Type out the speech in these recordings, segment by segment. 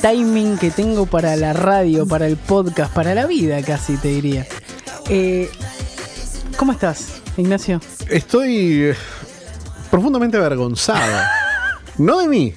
timing que tengo para la radio, para el podcast, para la vida casi te diría. Eh, ¿Cómo estás, Ignacio? Estoy eh, profundamente avergonzada. no de mí,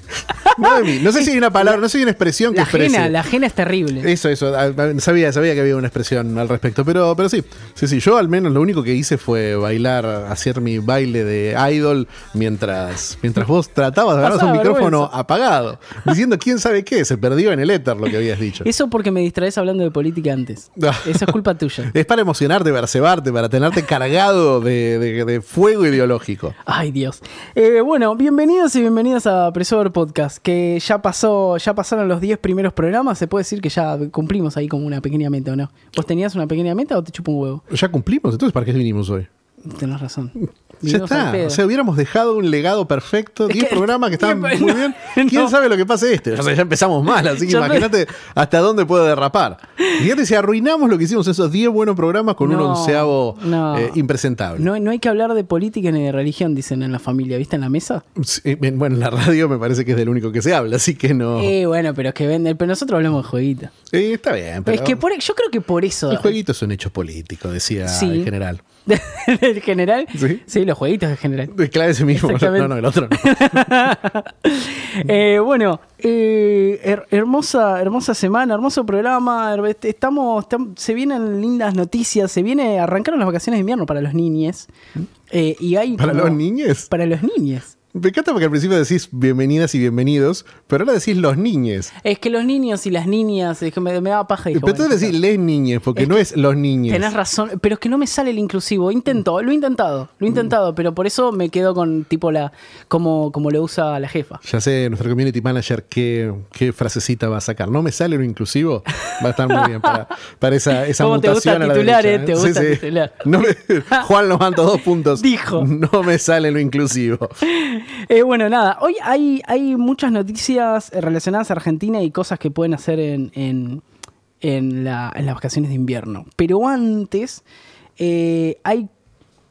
no, sé si hay una palabra, no sé si hay una expresión que la la ajena es terrible. Eso, eso. Ah, ah, sabía, sabía que había una expresión al respecto. Pero, pero sí, sí, sí. Yo al menos lo único que hice fue bailar, hacer mi baile de idol mientras, mientras vos tratabas de agarrar un micrófono apagado, diciendo quién sabe qué, se perdió en el éter lo que habías dicho. Eso porque me distraes hablando de política antes. Esa es culpa tuya. Es para emocionarte, para cebarte, para tenerte cargado de, fuego ideológico. Ay, Dios. Eh, bueno, bienvenidos y bienvenidas a Presor Podcast ya pasó, ya pasaron los 10 primeros programas, se puede decir que ya cumplimos ahí como una pequeña meta, ¿o no? ¿Vos tenías una pequeña meta o te chupo un huevo? Ya cumplimos, entonces ¿para qué vinimos hoy? Tenés razón ya está. O sea, hubiéramos dejado un legado perfecto. 10 programas que estaban muy bien. ¿Quién sabe lo que pasa este? O sea, ya empezamos mal, así que imagínate hasta dónde puede derrapar. Fíjate si arruinamos lo que hicimos esos 10 buenos programas con un onceavo eh, impresentable. No, hay que hablar de política ni de religión, dicen en la familia, ¿viste? En la mesa. Eh, bueno, en la radio me parece que es del único que se habla, así que no. Eh, bueno, pero es que venden. Pero nosotros hablamos de jueguitos eh, está bien, pero. Es que yo creo que por eso. Los jueguitos son hechos políticos, decía sí. el general. del general. ¿Sí? los jueguitos del general. Claro, ese mismo. No, no, el otro eh, bueno, eh, hermosa, hermosa semana, hermoso programa. Este, estamos, se vienen lindas noticias. Se viene, arrancaron las vacaciones de invierno para los niñes. ¿Mm? Eh, y hay ¿Para los niñes? Para los niñes. Me encanta porque al principio decís bienvenidas y bienvenidos, pero ahora decís los niñes. Es que los niños y las niñas, es que me, da daba paja. pero les niñes, porque no es los niños. Tenés razón, pero es que no me sale el inclusivo. Intento, lo he intentado, lo he mm. intentado, pero por eso me quedo con tipo la, como, como lo usa la jefa. Ya sé, nuestro community manager, qué, frasecita va a sacar. No me sale lo inclusivo, va a estar muy bien para, esa, mutación dos puntos. Dijo. No me sale lo inclusivo. Eh, bueno, nada, hoy hay, hay muchas noticias eh, relacionadas a Argentina y cosas que pueden hacer en, las vacaciones de invierno. Pero antes, eh, hay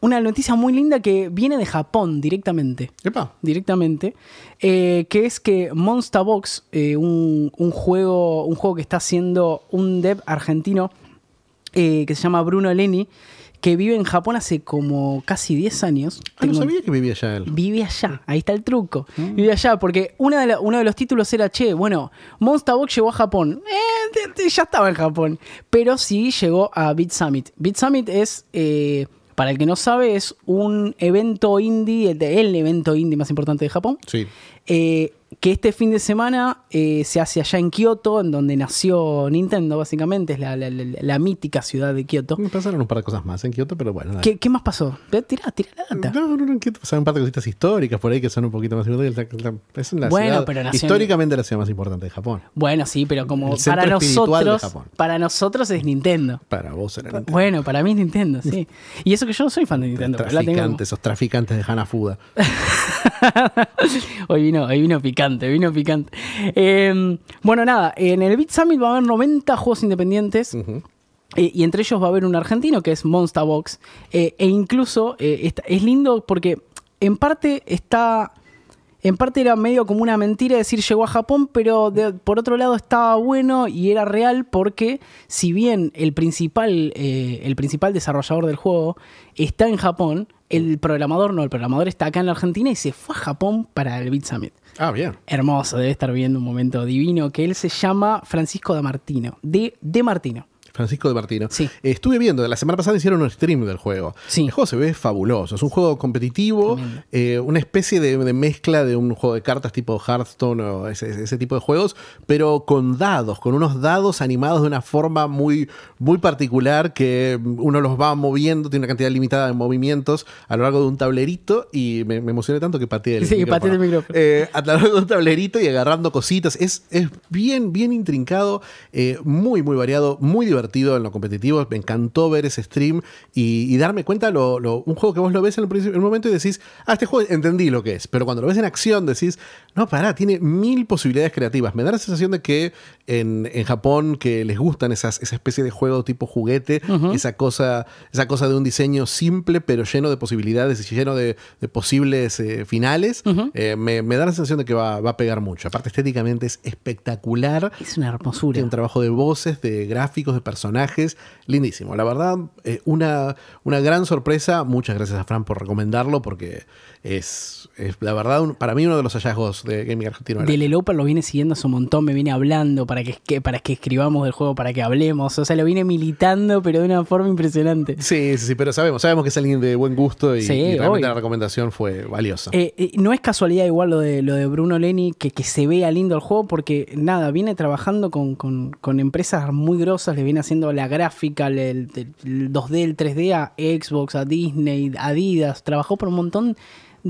una noticia muy linda que viene de Japón directamente. Directamente. que es que Monster Box, un, juego, un juego que está haciendo un dev argentino que se llama Bruno Leni, que vive en Japón hace como casi 10 años. Ah, no sabía que vivía allá él. Vive allá, mm. ahí está el truco. Ah. Vive allá, porque una de uno de los títulos era, che, bueno, Monster Box llegó a Japón. Eh, ya estaba en Japón. Pero sí llegó a Beat Summit. Beat Summit es, eh, para el que no sabe, es un evento indie, el evento indie más importante de Japón. Sí. Eh, que este fin de semana eh, se hace allá en Kioto, en donde nació Nintendo, básicamente, es la, mítica ciudad de Kioto. Me pasaron un par de cosas más en Kioto, pero bueno. ¿Qué, más pasó? Tirá, tirá la No, no, no, en Kioto pasaron un par de cositas históricas por ahí que son un poquito más importantes. bueno, pero nació históricamente en... la ciudad más importante de Japón. Bueno, sí, pero como para nosotros, para nosotros es Nintendo. Para vos era Nintendo. Bueno, para mí es Nintendo, sí. y eso que yo no soy fan de Nintendo. Traficantes, esos traficantes de Hanafuda. hoy, vino, vino picante, vino picante. Em, bueno, nada, en el Beat Summit va a haber 90 juegos independientes. Eh, y entre ellos va a haber un argentino que es Monster Box. Eh, e incluso eh, es lindo porque en parte está. En parte era medio como una mentira decir llegó a Japón, pero por otro lado estaba bueno y era real porque si bien el principal, el principal desarrollador del juego está en Japón, el programador no, el programador está acá en la Argentina y se fue a Japón para el Beat Summit. Ah, bien. Hermoso, debe estar viviendo un momento divino, que él se llama Francisco de Martino. De, de Martino. Francisco de Martino. Eh, estuve viendo, la semana pasada hicieron un stream del juego. El juego se ve fabuloso. Es un juego competitivo, eh, una especie de, mezcla de un juego de cartas tipo Hearthstone o ese, tipo de juegos, pero con dados, con unos dados animados de una forma muy, muy particular que uno los va moviendo, tiene una cantidad limitada de movimientos a lo largo de un tablerito y me, emocioné tanto que pateé el sí, micrófono. Pateé micrófono. Eh, a lo largo de un tablerito y agarrando cositas. Es, es bien, bien intrincado, muy, muy variado, muy divertido en lo competitivo. Me encantó ver ese stream y, darme cuenta lo, un juego que vos lo ves en, el, un momento y decís, ah, este juego entendí lo que es. Pero cuando lo ves en acción decís, no, pará, tiene mil posibilidades creativas. Me da la sensación de que en, Japón que les gustan esa especie de juego tipo juguete, esa, cosa, esa cosa de un diseño simple pero lleno de posibilidades y lleno de, posibles eh, finales, eh, me, da la sensación de que va, va a pegar mucho. Aparte estéticamente es espectacular. Es una hermosura. Tiene un trabajo de voces, de gráficos, de personajes personajes. Lindísimo, la verdad, eh, una, una gran sorpresa. Muchas gracias a Fran por recomendarlo porque es, es, la verdad, para mí uno de los hallazgos de gaming argentino. Del lo viene siguiendo hace un montón, me viene hablando para que, para que escribamos del juego, para que hablemos. O sea, lo viene militando, pero de una forma impresionante. Sí, sí, sí, pero sabemos, sabemos que es alguien de buen gusto y, realmente la recomendación fue valiosa. Eh, eh, no es casualidad igual lo de, lo de Bruno Leni, que, que se vea lindo el juego, porque nada, viene trabajando con, empresas muy grosas, le viene haciendo la gráfica, el, 2D, el 3D a Xbox, a Disney, a Adidas, trabajó por un montón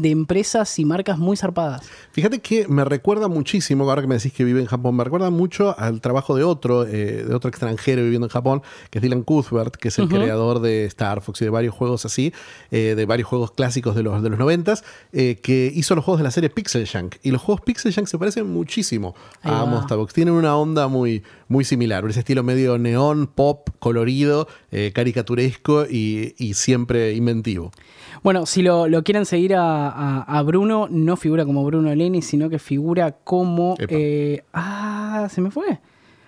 de empresas y marcas muy zarpadas. Fíjate que me recuerda muchísimo, ahora que me decís que vive en Japón, me recuerda mucho al trabajo de otro, eh, de otro extranjero viviendo en Japón, que es Dylan Cuthbert, que es el creador de Star Fox y de varios juegos así, eh, de varios juegos clásicos de los, de los 90 eh, que hizo los juegos de la serie Pixel Junk. Y los juegos Pixel Junk se parecen muchísimo a Mostabox. Tienen una onda muy, muy similar, un estilo medio neón, pop, colorido, caricaturesco y siempre inventivo. Bueno, si lo, quieren seguir a, Bruno, no figura como Bruno Leni, sino que figura como. Eh, ah, se me fue.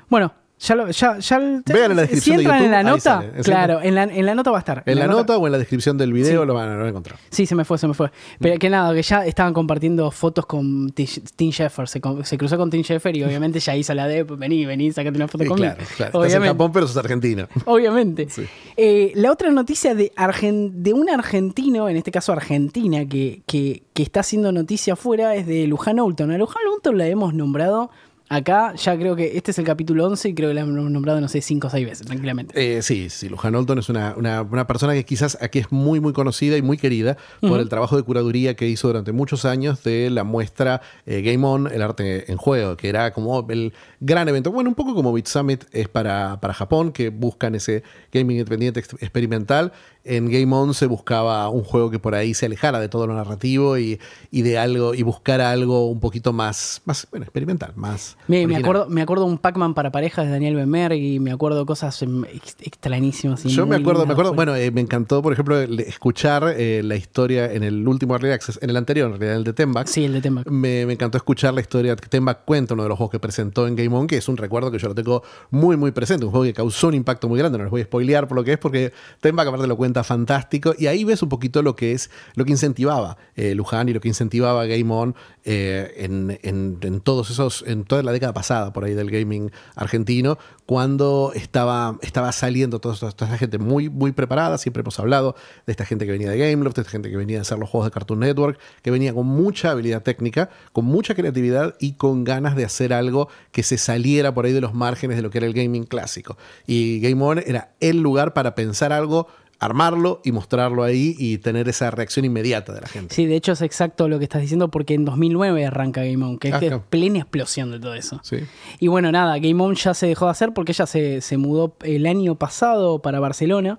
Bueno, ya Vean la descripción. Si entran en la nota, claro, en la, nota va a estar. En, la, nota, o en la descripción del video lo, van a, encontrar. Sí, se me fue, se me fue. Pero mm. que nada, que ya estaban compartiendo fotos con Tim Sheffer. Se, cruzó con Tim Sheffer y obviamente ya hizo la de vení, vení, sacate una foto conmigo. Claro, claro. Obviamente. Obviamente. Eh, la otra noticia de, de un argentino, en este caso Argentina, que, que, está haciendo noticia afuera es de Luján Olton. A Luján Olton la hemos nombrado Acá ya creo que este es el capítulo 11 y creo que lo han nombrado, no sé, 5 o 6 veces, tranquilamente. Eh, sí, sí, Luján Olton es una, persona que quizás aquí es muy, muy conocida y muy querida por el trabajo de curaduría que hizo durante muchos años de la muestra eh, Game On, el arte en juego, que era como el gran evento. Bueno, un poco como Beat Summit es para, para Japón, que buscan ese gaming independiente experimental. En Game On se buscaba un juego que por ahí se alejara de todo lo narrativo y, y de algo y buscara algo un poquito más, más bueno, experimental, más me, acuerdo me acuerdo un Pac-Man para parejas de Daniel Bemer y me acuerdo cosas em, extrañísimas. Yo me acuerdo, me acuerdo, bueno, eh, me encantó, por ejemplo, escuchar eh, la historia en el último Early en el anterior, en realidad, el de Tembak. Sí, el de Tembak. Me, encantó escuchar la historia que Tembak cuenta, uno de los juegos que presentó en Game On, que es un recuerdo que yo lo tengo muy, muy presente, un juego que causó un impacto muy grande, no les voy a spoilear por lo que es, porque Tembak aparte lo cuenta fantástico y ahí ves un poquito lo que es, lo que incentivaba eh, Luján y lo que incentivaba Game On en, todos esos, en todas las década pasada por ahí del gaming argentino, cuando estaba, estaba saliendo toda, esta gente muy, muy preparada, siempre hemos hablado de esta gente que venía de Gameloft, de esta gente que venía de hacer los juegos de Cartoon Network, que venía con mucha habilidad técnica, con mucha creatividad y con ganas de hacer algo que se saliera por ahí de los márgenes de lo que era el gaming clásico. Y Game On era el lugar para pensar algo armarlo y mostrarlo ahí y tener esa reacción inmediata de la gente. Sí, de hecho es exacto lo que estás diciendo porque en 2009 arranca Game On, que es ah, plena explosión de todo eso. Y bueno, nada, Game On ya se dejó de hacer porque ella se, mudó el año pasado para Barcelona.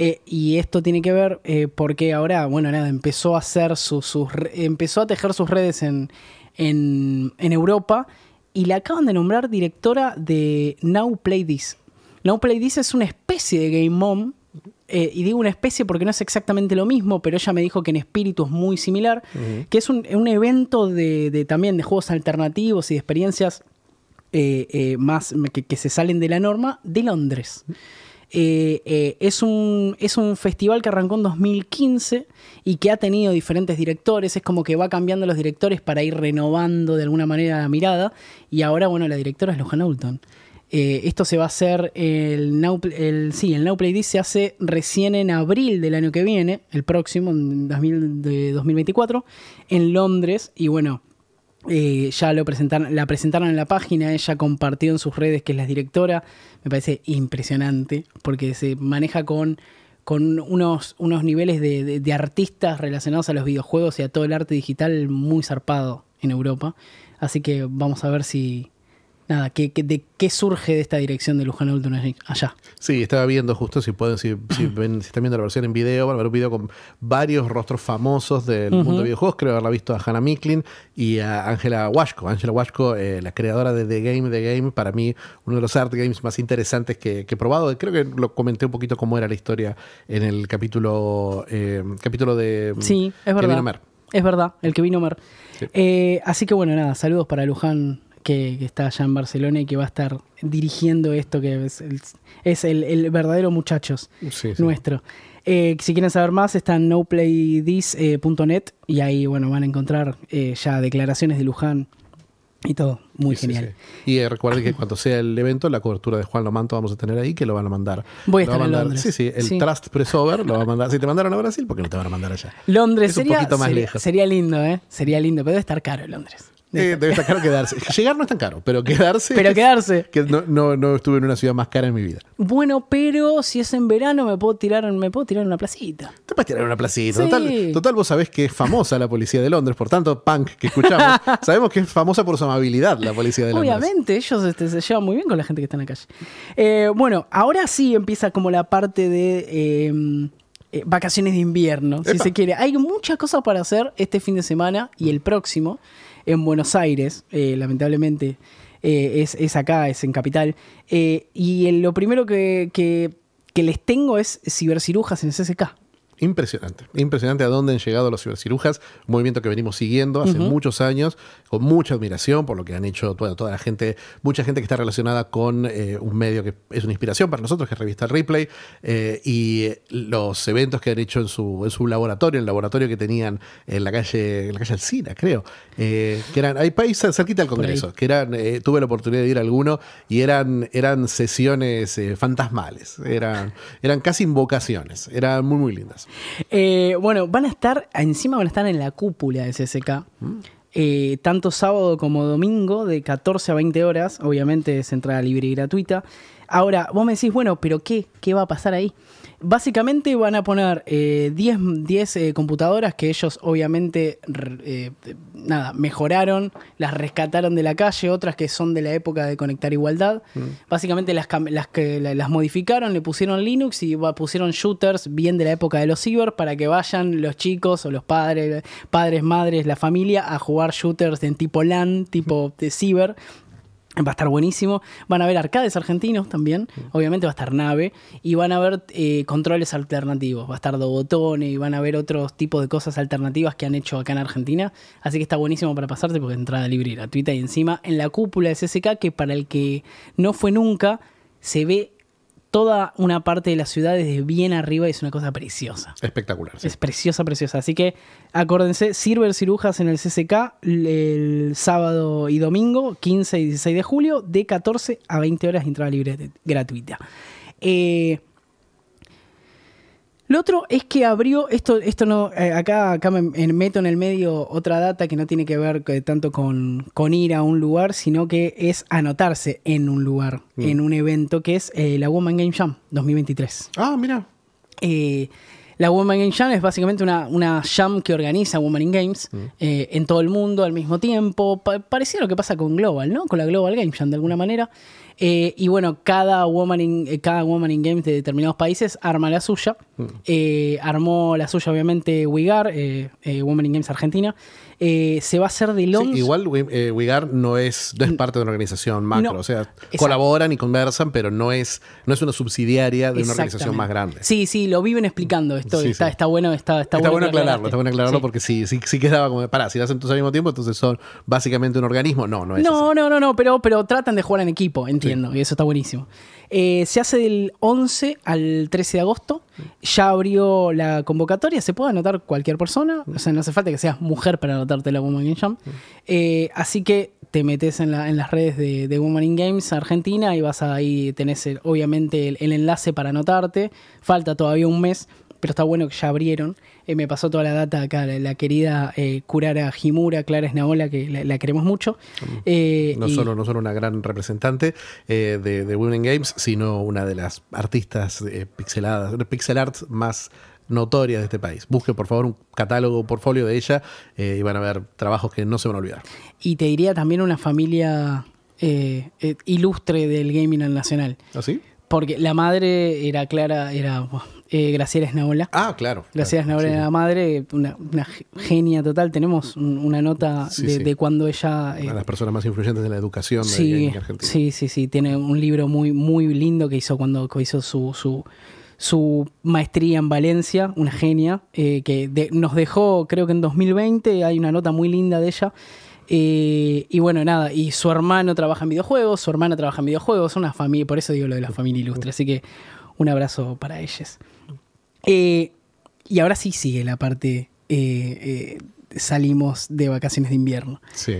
Eh, y esto tiene que ver eh, porque ahora, bueno, nada, empezó a hacer sus, empezó a tejer sus redes en, en Europa y la acaban de nombrar directora de Now Play This. Now Play This es una especie de Game Mom. Eh, y digo una especie porque no es exactamente lo mismo, pero ella me dijo que en espíritu es muy similar, que es un, evento de, también de juegos alternativos y de experiencias eh, eh, más que, se salen de la norma de Londres. es, un, es un festival que arrancó en 2015 y que ha tenido diferentes directores, es como que va cambiando los directores para ir renovando de alguna manera la mirada, y ahora, bueno, la directora es Lohan Hulton. Eh, esto se va a hacer, el Now, el, sí, el Now Play se hace recién en abril del año que viene, el próximo, en de 2024, en Londres. Y bueno, eh, ya lo la presentaron en la página, ella compartió en sus redes que es la directora. Me parece impresionante porque se maneja con, con unos, unos niveles de, artistas relacionados a los videojuegos y a todo el arte digital muy zarpado en Europa. Así que vamos a ver si, nada, que de qué surge de esta dirección de Luján Ultimate allá? Sí, estaba viendo justo si pueden, si, están viendo la versión en video, van a ver un video con varios rostros famosos del mundo de videojuegos. Creo haberla visto a Hannah Micklin y a Angela Washko. Angela Washko, eh, la creadora de The Game, The Game, para mí uno de los art games más interesantes que, he probado. Creo que lo comenté un poquito cómo era la historia en el capítulo, eh, capítulo de mm, sí, es verdad. Es verdad, el que vino Mer. Eh, así que bueno, nada, saludos para Luján que, está allá en Barcelona y que va a estar dirigiendo esto, que es el, verdadero muchachos nuestro. Eh, si quieren saber más, está en noplaythis.net y ahí bueno, van a encontrar eh, ya declaraciones de Luján y todo. Muy genial. Y eh, recuerden que cuando sea el evento, la cobertura de Juan Lomanto vamos a tener ahí, que lo van a mandar. Voy a estar mandar, en Londres. Sí, sí, el Trust Pressover lo va a mandar. Si te mandaron a Brasil, ¿por qué no te van a mandar allá? Londres sería, un poquito más lejos. Sería lindo, ¿eh? Sería lindo, pero debe estar caro Londres debe estar caro quedarse. Llegar no es tan caro, pero quedarse. Pero quedarse. que no, estuve en una ciudad más cara en mi vida. Bueno, pero si es en verano me puedo tirar, me puedo tirar en una placita. Te puedes tirar en una placita. Total, vos sabés que es famosa la policía de Londres, por tanto, punk que escuchamos. sabemos que es famosa por su amabilidad la policía de Londres. Obviamente, ellos este, se llevan muy bien con la gente que está en la calle. Eh, bueno, ahora sí empieza como la parte de. Em, eh, vacaciones de invierno, si se quiere. Hay muchas cosas para hacer este fin de semana y el próximo en Buenos Aires, eh, lamentablemente. Eh, es, acá, es en Capital. Eh, y lo primero que, que les tengo es cibercirujas en CSK. Impresionante, impresionante a dónde han llegado las cibercirujas, un movimiento que venimos siguiendo hace muchos años, con mucha admiración por lo que han hecho toda, toda la gente, mucha gente que está relacionada con eh, un medio que es una inspiración para nosotros, que es Revista Replay, eh, y los eventos que han hecho en su, en su laboratorio, en el laboratorio que tenían en la calle, en la calle Alcina, creo, eh, que eran, hay países cerquita del Congreso, que eran, tuve la oportunidad de ir a alguno, y eran, eran sesiones fantasmales, eran, eran casi invocaciones, eran muy, muy lindas. Eh, bueno, van a estar, encima van a estar en la cúpula de CSK mm. eh, tanto sábado como domingo, de 14 a 20 horas. Obviamente es entrada libre y gratuita. Ahora, vos me decís, bueno, pero ¿qué? ¿Qué va a pasar ahí? Básicamente van a poner 10 eh, eh, computadoras que ellos obviamente eh, nada, mejoraron, las rescataron de la calle, otras que son de la época de Conectar Igualdad. Mm. Básicamente las, las, que, las modificaron, le pusieron Linux y pusieron shooters bien de la época de los ciber para que vayan los chicos o los padres, padres, madres, la familia a jugar shooters en tipo LAN, tipo de ciber, Va a estar buenísimo. Van a ver arcades argentinos también. Mm. Obviamente va a estar nave. Y van a ver eh, controles alternativos. Va a estar dobotones y van a ver otros tipos de cosas alternativas que han hecho acá en Argentina. Así que está buenísimo para pasarte porque entrada libre gratuita. Y encima en la cúpula de SSK, que para el que no fue nunca, se ve toda una parte de la ciudad desde bien arriba y es una cosa preciosa. Espectacular. Es preciosa, preciosa. Así que acuérdense, Silver Cirujas en el CCK el sábado y domingo, 15 y 16 de julio, de 14 a 20 horas de entrada libre gratuita. Eh, lo otro es que abrió, esto, esto no, eh, acá, acá me, meto en el medio otra data que no tiene que ver eh, tanto con, con ir a un lugar, sino que es anotarse en un lugar, mm. en un evento que es eh, la Woman Game Jam 2023. Ah, mira. Eh, la Woman Game Jam es básicamente una, una jam que organiza Women in Games mm. eh, en todo el mundo al mismo tiempo. parecía lo que pasa con Global, ¿no? Con la Global Game Jam de alguna manera. Eh, y bueno, cada Woman, in, eh, cada Games de determinados países arma la suya. Mm. armó la suya, obviamente, Wigar, Woman in Games Argentina. Eh, se va a hacer de Lons. igual eh, Wigar no es, es parte de una organización macro, o sea, colaboran y conversan, pero no es, no es una subsidiaria de una organización más grande. Sí, sí, lo viven explicando esto, está, está bueno, está, bueno, aclararlo, está bueno aclararlo porque si quedaba como, pará, si lo hacen todos al mismo tiempo, entonces son básicamente un organismo, no, no es. No, no, no, pero, pero tratan de jugar en equipo, entiendo, y eso está buenísimo. Eh, se hace del 11 al 13 de agosto. Ya abrió la convocatoria, se puede anotar cualquier persona, mm. o sea, no hace falta que seas mujer para anotarte la Woman in Jam. Mm. Eh, así que te metes en, las redes de, de, Woman in Games Argentina y vas ahí, tenés obviamente el enlace para anotarte. Falta todavía un mes, pero está bueno que ya abrieron. Eh, me pasó toda la data acá, la, querida eh, Curara Jimura, Clara Esnaola, que la, queremos mucho. Mm. Eh, no, solo, no una gran representante eh, de, Women Games, sino una de las artistas pixeladas, pixel art más notorias de este país. Busque por favor un catálogo, un portfolio de ella y van a ver trabajos que no se van a olvidar. Y te diría también una familia ilustre del gaming nacional. ¿Ah, sí? Porque la madre era Clara, era eh, Graciela Esnaola. Ah, claro. Graciela Esnaola la madre, una, genia total. Tenemos una nota de, cuando ella... una de eh, las personas más influyentes de la educación sí, Argentina. Sí, sí, sí. Tiene un libro muy, muy lindo que hizo cuando hizo su, su, maestría en Valencia, una genia, eh, que nos dejó creo que en 2020. Hay una nota muy linda de ella. y bueno, nada, y su hermano trabaja en videojuegos, su hermana trabaja en videojuegos, una familia, por eso digo lo de la familia ilustre, así que un abrazo para ellas. Eh, y ahora sí sigue la parte. Eh, eh, salimos de vacaciones de invierno. Sí.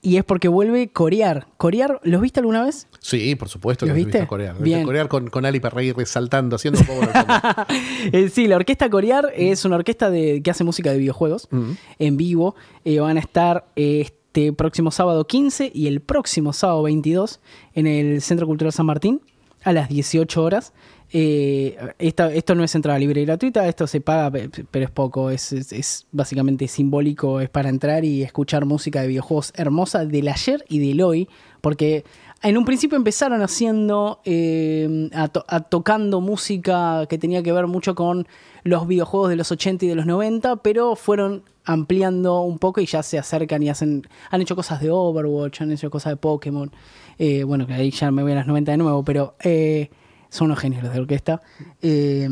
y es porque vuelve Corear. ¿Corear los viste alguna vez? Sí, por supuesto que los viste? Corear. Bien. Corear con, con Ali reír, resaltando, haciendo un poco Sí, la orquesta Corear es una orquesta de, que hace música de videojuegos en vivo. van a estar este próximo sábado 15 y el próximo sábado 22 en el Centro Cultural San Martín a las 18 horas. Eh, esto no es entrada libre y gratuita, esto se paga, pero es poco, es, básicamente simbólico, es para entrar y escuchar música de videojuegos hermosa del ayer y del hoy, porque en un principio empezaron haciendo, eh, a tocando música que tenía que ver mucho con los videojuegos de los 80 y de los 90, pero fueron ampliando un poco y ya se acercan y hacen, han hecho cosas de Overwatch, han hecho cosas de Pokémon, eh, bueno, que ahí ya me voy a las 90 de nuevo, pero son unos géneros de orquesta. Eh,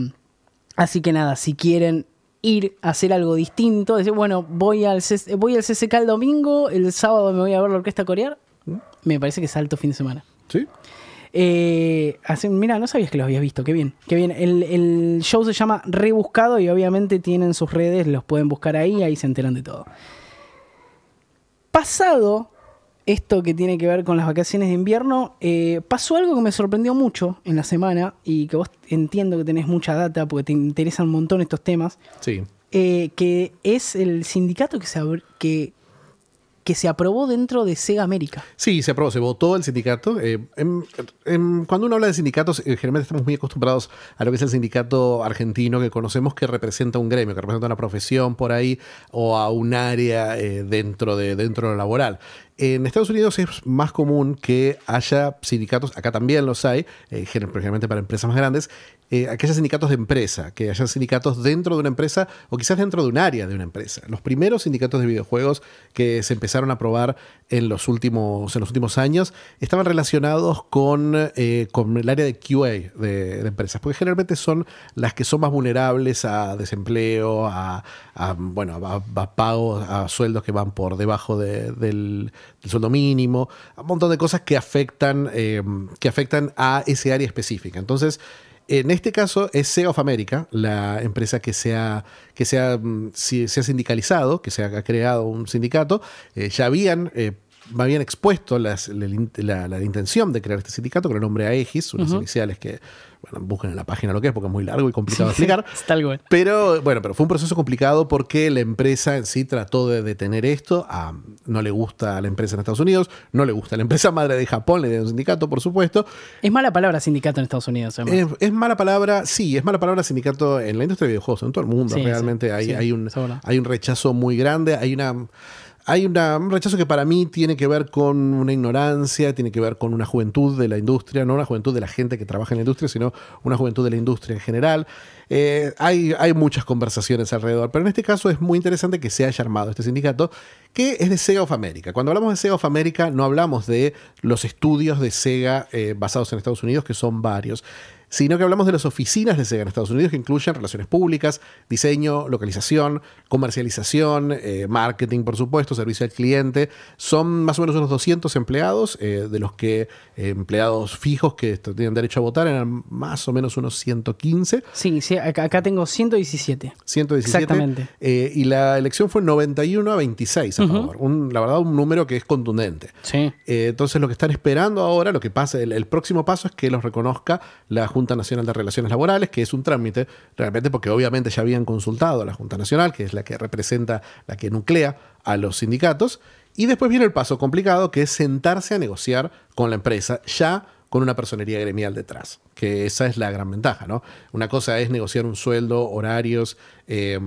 así que nada, si quieren ir a hacer algo distinto, decir, bueno, voy al, voy al CCK el domingo, el sábado me voy a ver la orquesta corear, me parece que salto fin de semana. Sí. Eh, mira, no sabías que lo habías visto, qué bien, qué bien. El, el, show se llama Rebuscado y obviamente tienen sus redes, los pueden buscar ahí, ahí se enteran de todo. Pasado esto que tiene que ver con las vacaciones de invierno, eh, pasó algo que me sorprendió mucho en la semana y que vos entiendo que tenés mucha data porque te interesan un montón estos temas. Sí. Eh, que es el sindicato que, se que que se aprobó dentro de SEGA América. Sí, se aprobó, se votó el sindicato. Eh, cuando uno habla de sindicatos, eh, generalmente estamos muy acostumbrados a lo que es el sindicato argentino que conocemos que representa un gremio, que representa una profesión por ahí o a un área eh, dentro, de, dentro lo laboral. En Estados Unidos es más común que haya sindicatos, acá también los hay, generalmente para empresas más grandes, eh, aquellos sindicatos de empresa, que hayan sindicatos dentro de una empresa o quizás dentro de un área de una empresa. Los primeros sindicatos de videojuegos que se empezaron a probar en los últimos, en los últimos años estaban relacionados con, eh, con el área de QA de, empresas, porque generalmente son las que son más vulnerables a desempleo, a, bueno, a, pagos, a sueldos que van por debajo del, sueldo mínimo, a un montón de cosas que afectan, eh, que afectan a ese área específica. Entonces, en este caso es SEA of America, la empresa que se ha, que se ha mm, sindicalizado, que se ha creado un sindicato. Eh, ya habían eh, habían expuesto la, intención de crear este sindicato, con el nombre Aegis, unas iniciales que, bueno, busquen en la página lo que es, porque es muy largo y complicado de explicar. Está Pero bueno, pero fue un proceso complicado porque la empresa en sí trató de detener esto. no le gusta a la empresa en Estados Unidos, no le gusta a la empresa madre de Japón, le dio sindicato, por supuesto. Es mala palabra sindicato en Estados Unidos, es, es, mala palabra, sí, es mala palabra sindicato en la industria de videojuegos, en todo el mundo. Realmente hay, hay, un, hay un rechazo muy grande, hay una hay un rechazo que para mí tiene que ver con una ignorancia, tiene que ver con una juventud de la industria, no una juventud de la gente que trabaja en la industria, sino una juventud de la industria en general. Eh, hay, muchas conversaciones alrededor, pero en este caso es muy interesante que se haya armado este sindicato, que es de Sega of America. Cuando hablamos de Sega of America no hablamos de los estudios de Sega eh, basados en Estados Unidos, que son varios sino que hablamos de las oficinas de SEGA en Estados Unidos que incluyen relaciones públicas, diseño, localización, comercialización, eh, marketing, por supuesto, servicio al cliente. Son más o menos unos 200 empleados, eh, de los que eh, empleados fijos que tienen derecho a votar eran más o menos unos 115. Sí, sí acá tengo 117. 117. Exactamente. y la elección fue 91 a 26 a favor. la verdad, un número que es contundente. Sí. entonces, lo que están esperando ahora, lo que pasa, el, el próximo paso es que los reconozca la Junta Nacional de Relaciones Laborales, que es un trámite, realmente porque obviamente ya habían consultado a la Junta Nacional, que es la que representa, la que nuclea a los sindicatos, y después viene el paso complicado, que es sentarse a negociar con la empresa, ya con una personería gremial detrás, que esa es la gran ventaja, ¿no? Una cosa es negociar un sueldo, horarios, eh,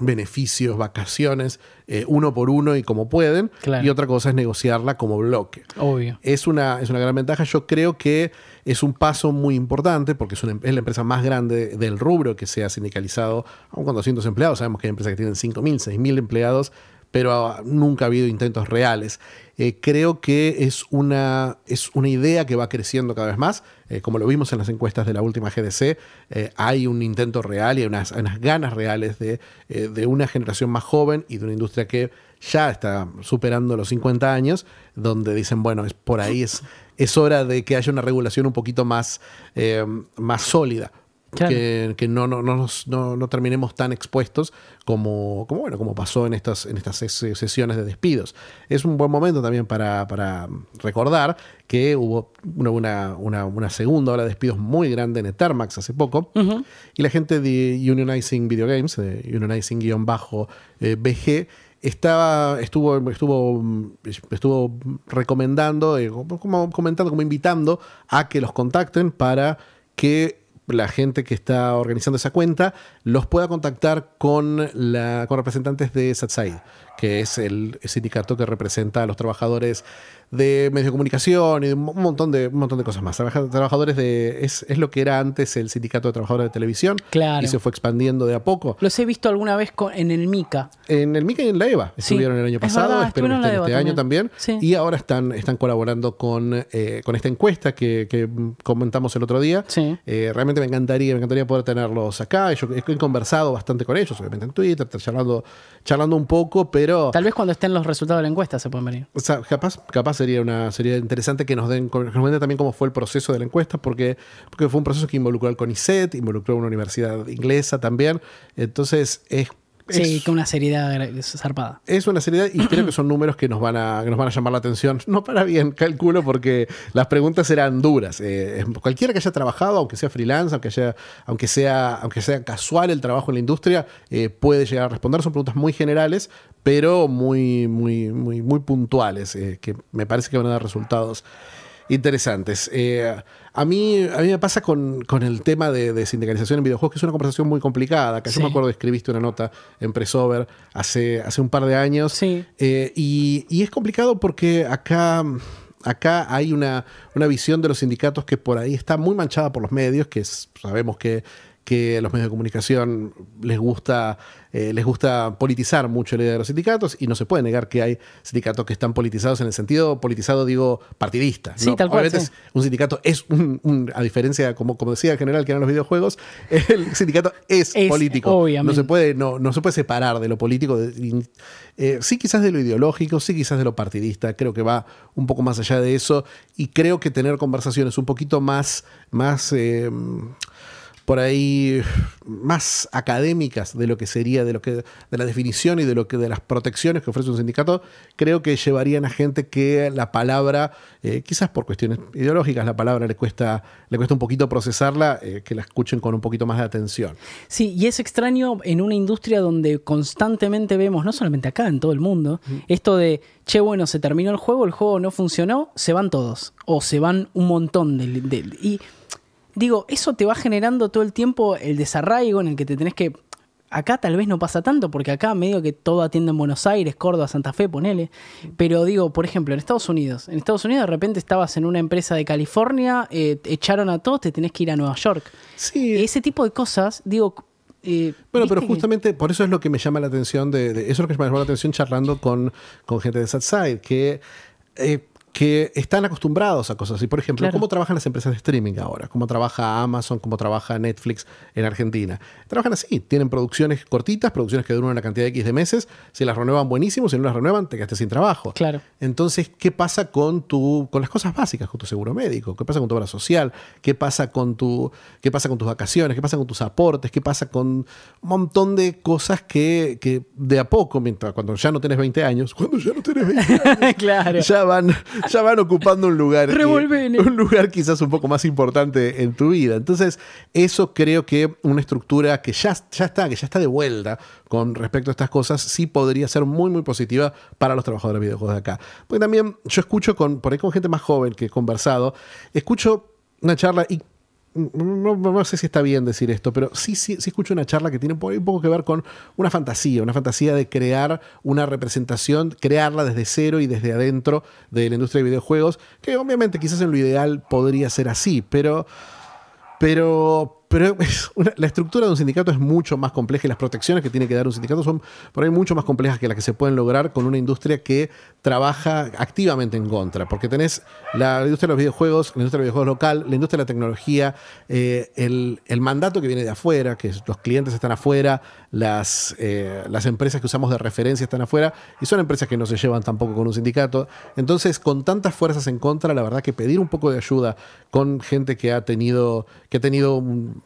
beneficios, vacaciones, eh, uno por uno y como pueden. Y otra cosa es negociarla como bloque. Obvio. Es una, es una gran ventaja. Yo creo que es un paso muy importante porque es, la empresa más grande del rubro que se ha sindicalizado, aún con 200 empleados. Sabemos que hay empresas que tienen 5.000, 6.000 empleados, pero nunca ha habido intentos reales. Eh, creo que es una, es una idea que va creciendo cada vez más. Eh, como lo vimos en las encuestas de la última GDC, eh, hay un intento real y unas, unas ganas reales de, una generación más joven y de una industria que ya está superando los 50 años, donde dicen, bueno, es por ahí es, es hora de que haya una regulación un poquito más, más sólida. Que, no, no, no, no, terminemos tan expuestos como, como, bueno, como pasó en estas, en estas sesiones de despidos. Es un buen momento también para, para recordar que hubo una, una, segunda ola de despidos muy grande en Etermax hace poco. Y la gente de Unionizing Video Games, Unionizing-BG, estaba, estuvo, estuvo, estuvo recomendando, eh, como, comentando, como invitando a que los contacten para que la gente que está organizando esa cuenta los pueda contactar con, la, con representantes de SATSAI, que es el sindicato que representa a los trabajadores de medios de comunicación y un montón de, un montón de cosas más. Trabajadores de. Es, lo que era antes el sindicato de trabajadores de televisión. Claro. Y se fue expandiendo de a poco. Los he visto alguna vez con, en el MICA. En el MICA y en la EVA. Estuvieron el año pasado, espero este año también. Y ahora están, están colaborando con, eh, con esta encuesta que, comentamos el otro día. Sí. Eh, realmente me encantaría, encantaría poder tenerlos acá. Yo he conversado bastante con ellos, obviamente en Twitter, charlando, charlando un poco, pero. Tal vez cuando estén los resultados de la encuesta se pueden venir. O sea, capaz, capaz sería una, interesante que nos den, también cómo fue el proceso de la encuesta, porque, porque fue un proceso que involucró al CONICET, involucró a una universidad inglesa también. Entonces, es Sí, con una seriedad zarpada. Es una seriedad y creo que son números que nos, van a, nos van a llamar la atención. No para bien, calculo, porque las preguntas serán duras. Eh, cualquiera que haya trabajado, aunque sea freelance, aunque, aunque, sea, aunque sea casual el trabajo en la industria, eh, puede llegar a responder. Son preguntas muy generales, pero muy, muy, muy, muy puntuales, eh, que me parece que van a dar resultados interesantes. A mí, a mí me pasa con, el tema de, sindicalización en videojuegos, que es una conversación muy complicada. Que yo me acuerdo que escribiste una nota en Pressover hace, hace un par de años. Eh, y, es complicado porque acá, acá hay una, una visión de los sindicatos que por ahí está muy manchada por los medios, que sabemos que que los medios de comunicación les gusta, eh, les gusta politizar mucho la idea de los sindicatos y no se puede negar que hay sindicatos que están politizados en el sentido, politizado digo, partidista. tal cual, un sindicato es, un, a diferencia, como, como decía el general que eran los videojuegos, el sindicato es, político. No se, puede, no, no se puede separar de lo político, eh, sí quizás de lo ideológico, sí quizás de lo partidista, creo que va un poco más allá de eso y creo que tener conversaciones un poquito más, más eh, por ahí más académicas de lo que sería, de lo que, de la definición y de lo que de las protecciones que ofrece un sindicato, creo que llevarían a gente que la palabra, eh, quizás por cuestiones ideológicas, la palabra le cuesta, le cuesta un poquito procesarla, eh, que la escuchen con un poquito más de atención. Sí, y es extraño en una industria donde constantemente vemos, no solamente acá, en todo el mundo, esto de che, bueno, se terminó el juego, el juego no funcionó, se van todos. O se van un montón De, y digo, eso te va generando todo el tiempo el desarraigo en el que te tenés que... Acá tal vez no pasa tanto, porque acá medio que todo atiende en Buenos Aires, Córdoba, Santa Fe, ponele. Pero digo, por ejemplo, en Estados Unidos. En Estados Unidos de repente estabas en una empresa de California, eh, echaron a todos, te tenés que ir a Nueva York. Sí. Ese tipo de cosas, digo, eh, bueno, pero justamente por eso es lo que me llama la atención de, eso es lo que me llama la atención charlando con, con gente de Satside, que eh, que están acostumbrados a cosas y Por ejemplo, ¿cómo trabajan las empresas de streaming ahora? ¿Cómo trabaja Amazon? ¿Cómo trabaja Netflix en Argentina? Trabajan así, tienen producciones cortitas, producciones que duran una cantidad de X de meses, si las renuevan buenísimo, si no las renuevan te quedaste sin trabajo. Claro. Entonces, ¿qué pasa con tu con las cosas básicas, con tu seguro médico? ¿Qué pasa con tu obra social? ¿Qué pasa con tu qué pasa con tus vacaciones? ¿Qué pasa con tus aportes? ¿Qué pasa con un montón de cosas que, que de a poco, mientras cuando ya no tienes 20 años, cuando ya no tienes 20 años, claro. ya van ya van ocupando un lugar. un lugar quizás un poco más importante en tu vida. Entonces, eso creo que una estructura que ya, ya está, que ya está de vuelta con respecto a estas cosas, sí podría ser muy, muy positiva para los trabajadores de videojuegos de acá. Porque también yo escucho con, por ahí con gente más joven que he conversado, escucho una charla y no, sé si está bien decir esto, pero sí, sí, sí escucho una charla que tiene un poco que ver con una fantasía, una fantasía de crear una representación, crearla desde cero y desde adentro de la industria de videojuegos, que obviamente quizás en lo ideal podría ser así, pero, pero pero la estructura de un sindicato es mucho más compleja y las protecciones que tiene que dar un sindicato son por ahí mucho más complejas que las que se pueden lograr con una industria que trabaja activamente en contra, porque tenés la industria de los videojuegos, la industria de los videojuegos local, la industria de la tecnología, eh, el, mandato que viene de afuera, que los clientes están afuera, las, eh, las empresas que usamos de referencia están afuera y son empresas que no se llevan tampoco con un sindicato. Entonces, con tantas fuerzas en contra, la verdad que pedir un poco de ayuda con gente que ha tenido, que ha tenido,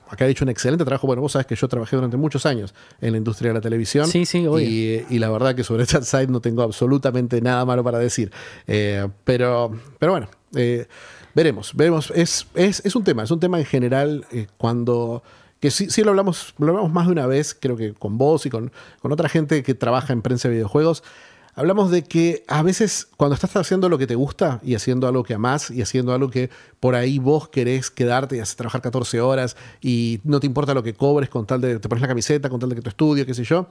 ha hecho un excelente trabajo. Bueno, vos sabes que yo trabajé durante muchos años en la industria de la televisión. Sí, sí, y, y, la verdad que sobre side no tengo absolutamente nada malo para decir. Eh, pero, pero bueno. Eh, veremos, veremos. Es, es, un tema, es un tema en general cuando que sí, lo, hablamos, hablamos más de una vez, creo que con vos y con, con otra gente que trabaja en prensa de videojuegos, hablamos de que a veces cuando estás haciendo lo que te gusta y haciendo algo que amás y haciendo algo que por ahí vos querés quedarte y hacer trabajar 14 horas y no te importa lo que cobres con tal de que te pones la camiseta, con tal de que tu estudio, qué sé yo,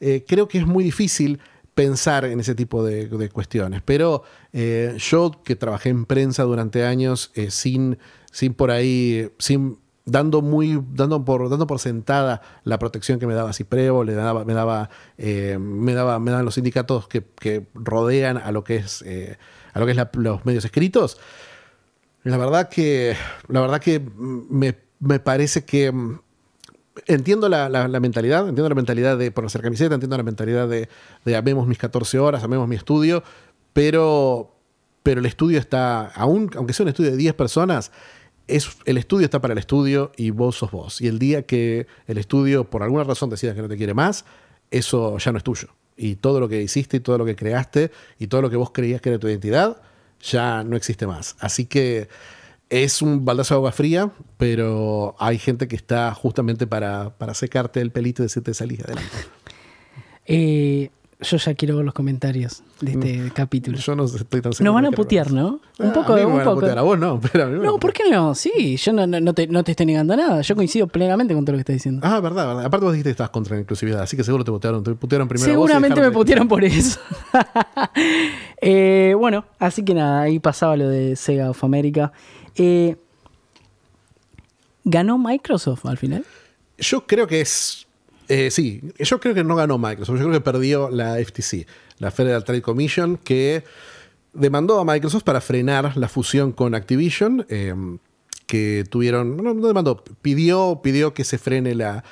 eh, creo que es muy difícil pensar en ese tipo de, cuestiones. Pero eh, yo que trabajé en prensa durante años eh, sin, sin por ahí, sin dando muy dando por dando por sentada la protección que me daba Cipreo, le daba me daba eh, me daba me daban los sindicatos que, que, rodean a lo que es eh, a lo que es los medios escritos. La verdad que la verdad que me, me parece que mm, entiendo la, la, mentalidad, entiendo la mentalidad de ponerse camiseta, entiendo la mentalidad de, amemos mis 14 horas, amemos mi estudio, pero pero el estudio está, aún, aunque sea un estudio de 10 personas, es, el estudio está para el estudio y vos sos vos. Y el día que el estudio por alguna razón decida que no te quiere más, eso ya no es tuyo. Y todo lo que hiciste y todo lo que creaste y todo lo que vos creías que era tu identidad, ya no existe más. Así que es un baldazo de agua fría, pero hay gente que está justamente para, para secarte el pelito y decirte salís adelante. Eh, yo ya quiero ver los comentarios de este mm. capítulo. Yo no estoy tan seguro. Nos van a putear, ¿no? un ah, poco, a un poco. A, a vos no, No, ¿por qué no? Sí, yo no, te, estoy negando nada. Yo coincido plenamente con todo lo que estás diciendo. Ah, verdad, verdad. Aparte vos dijiste que estás contra la inclusividad, así que seguro te putearon. Te putearon primero Seguramente me putearon por eso. Eh, bueno, así que nada, ahí pasaba lo de Sega of America. Eh, ¿Ganó Microsoft al final? Yo creo que es eh, sí, yo creo que no ganó Microsoft, yo creo que perdió la FTC, la Federal Trade Commission, que demandó a Microsoft para frenar la fusión con Activision, em, que tuvieron, no, demandó, pidió, pidió que se frene la,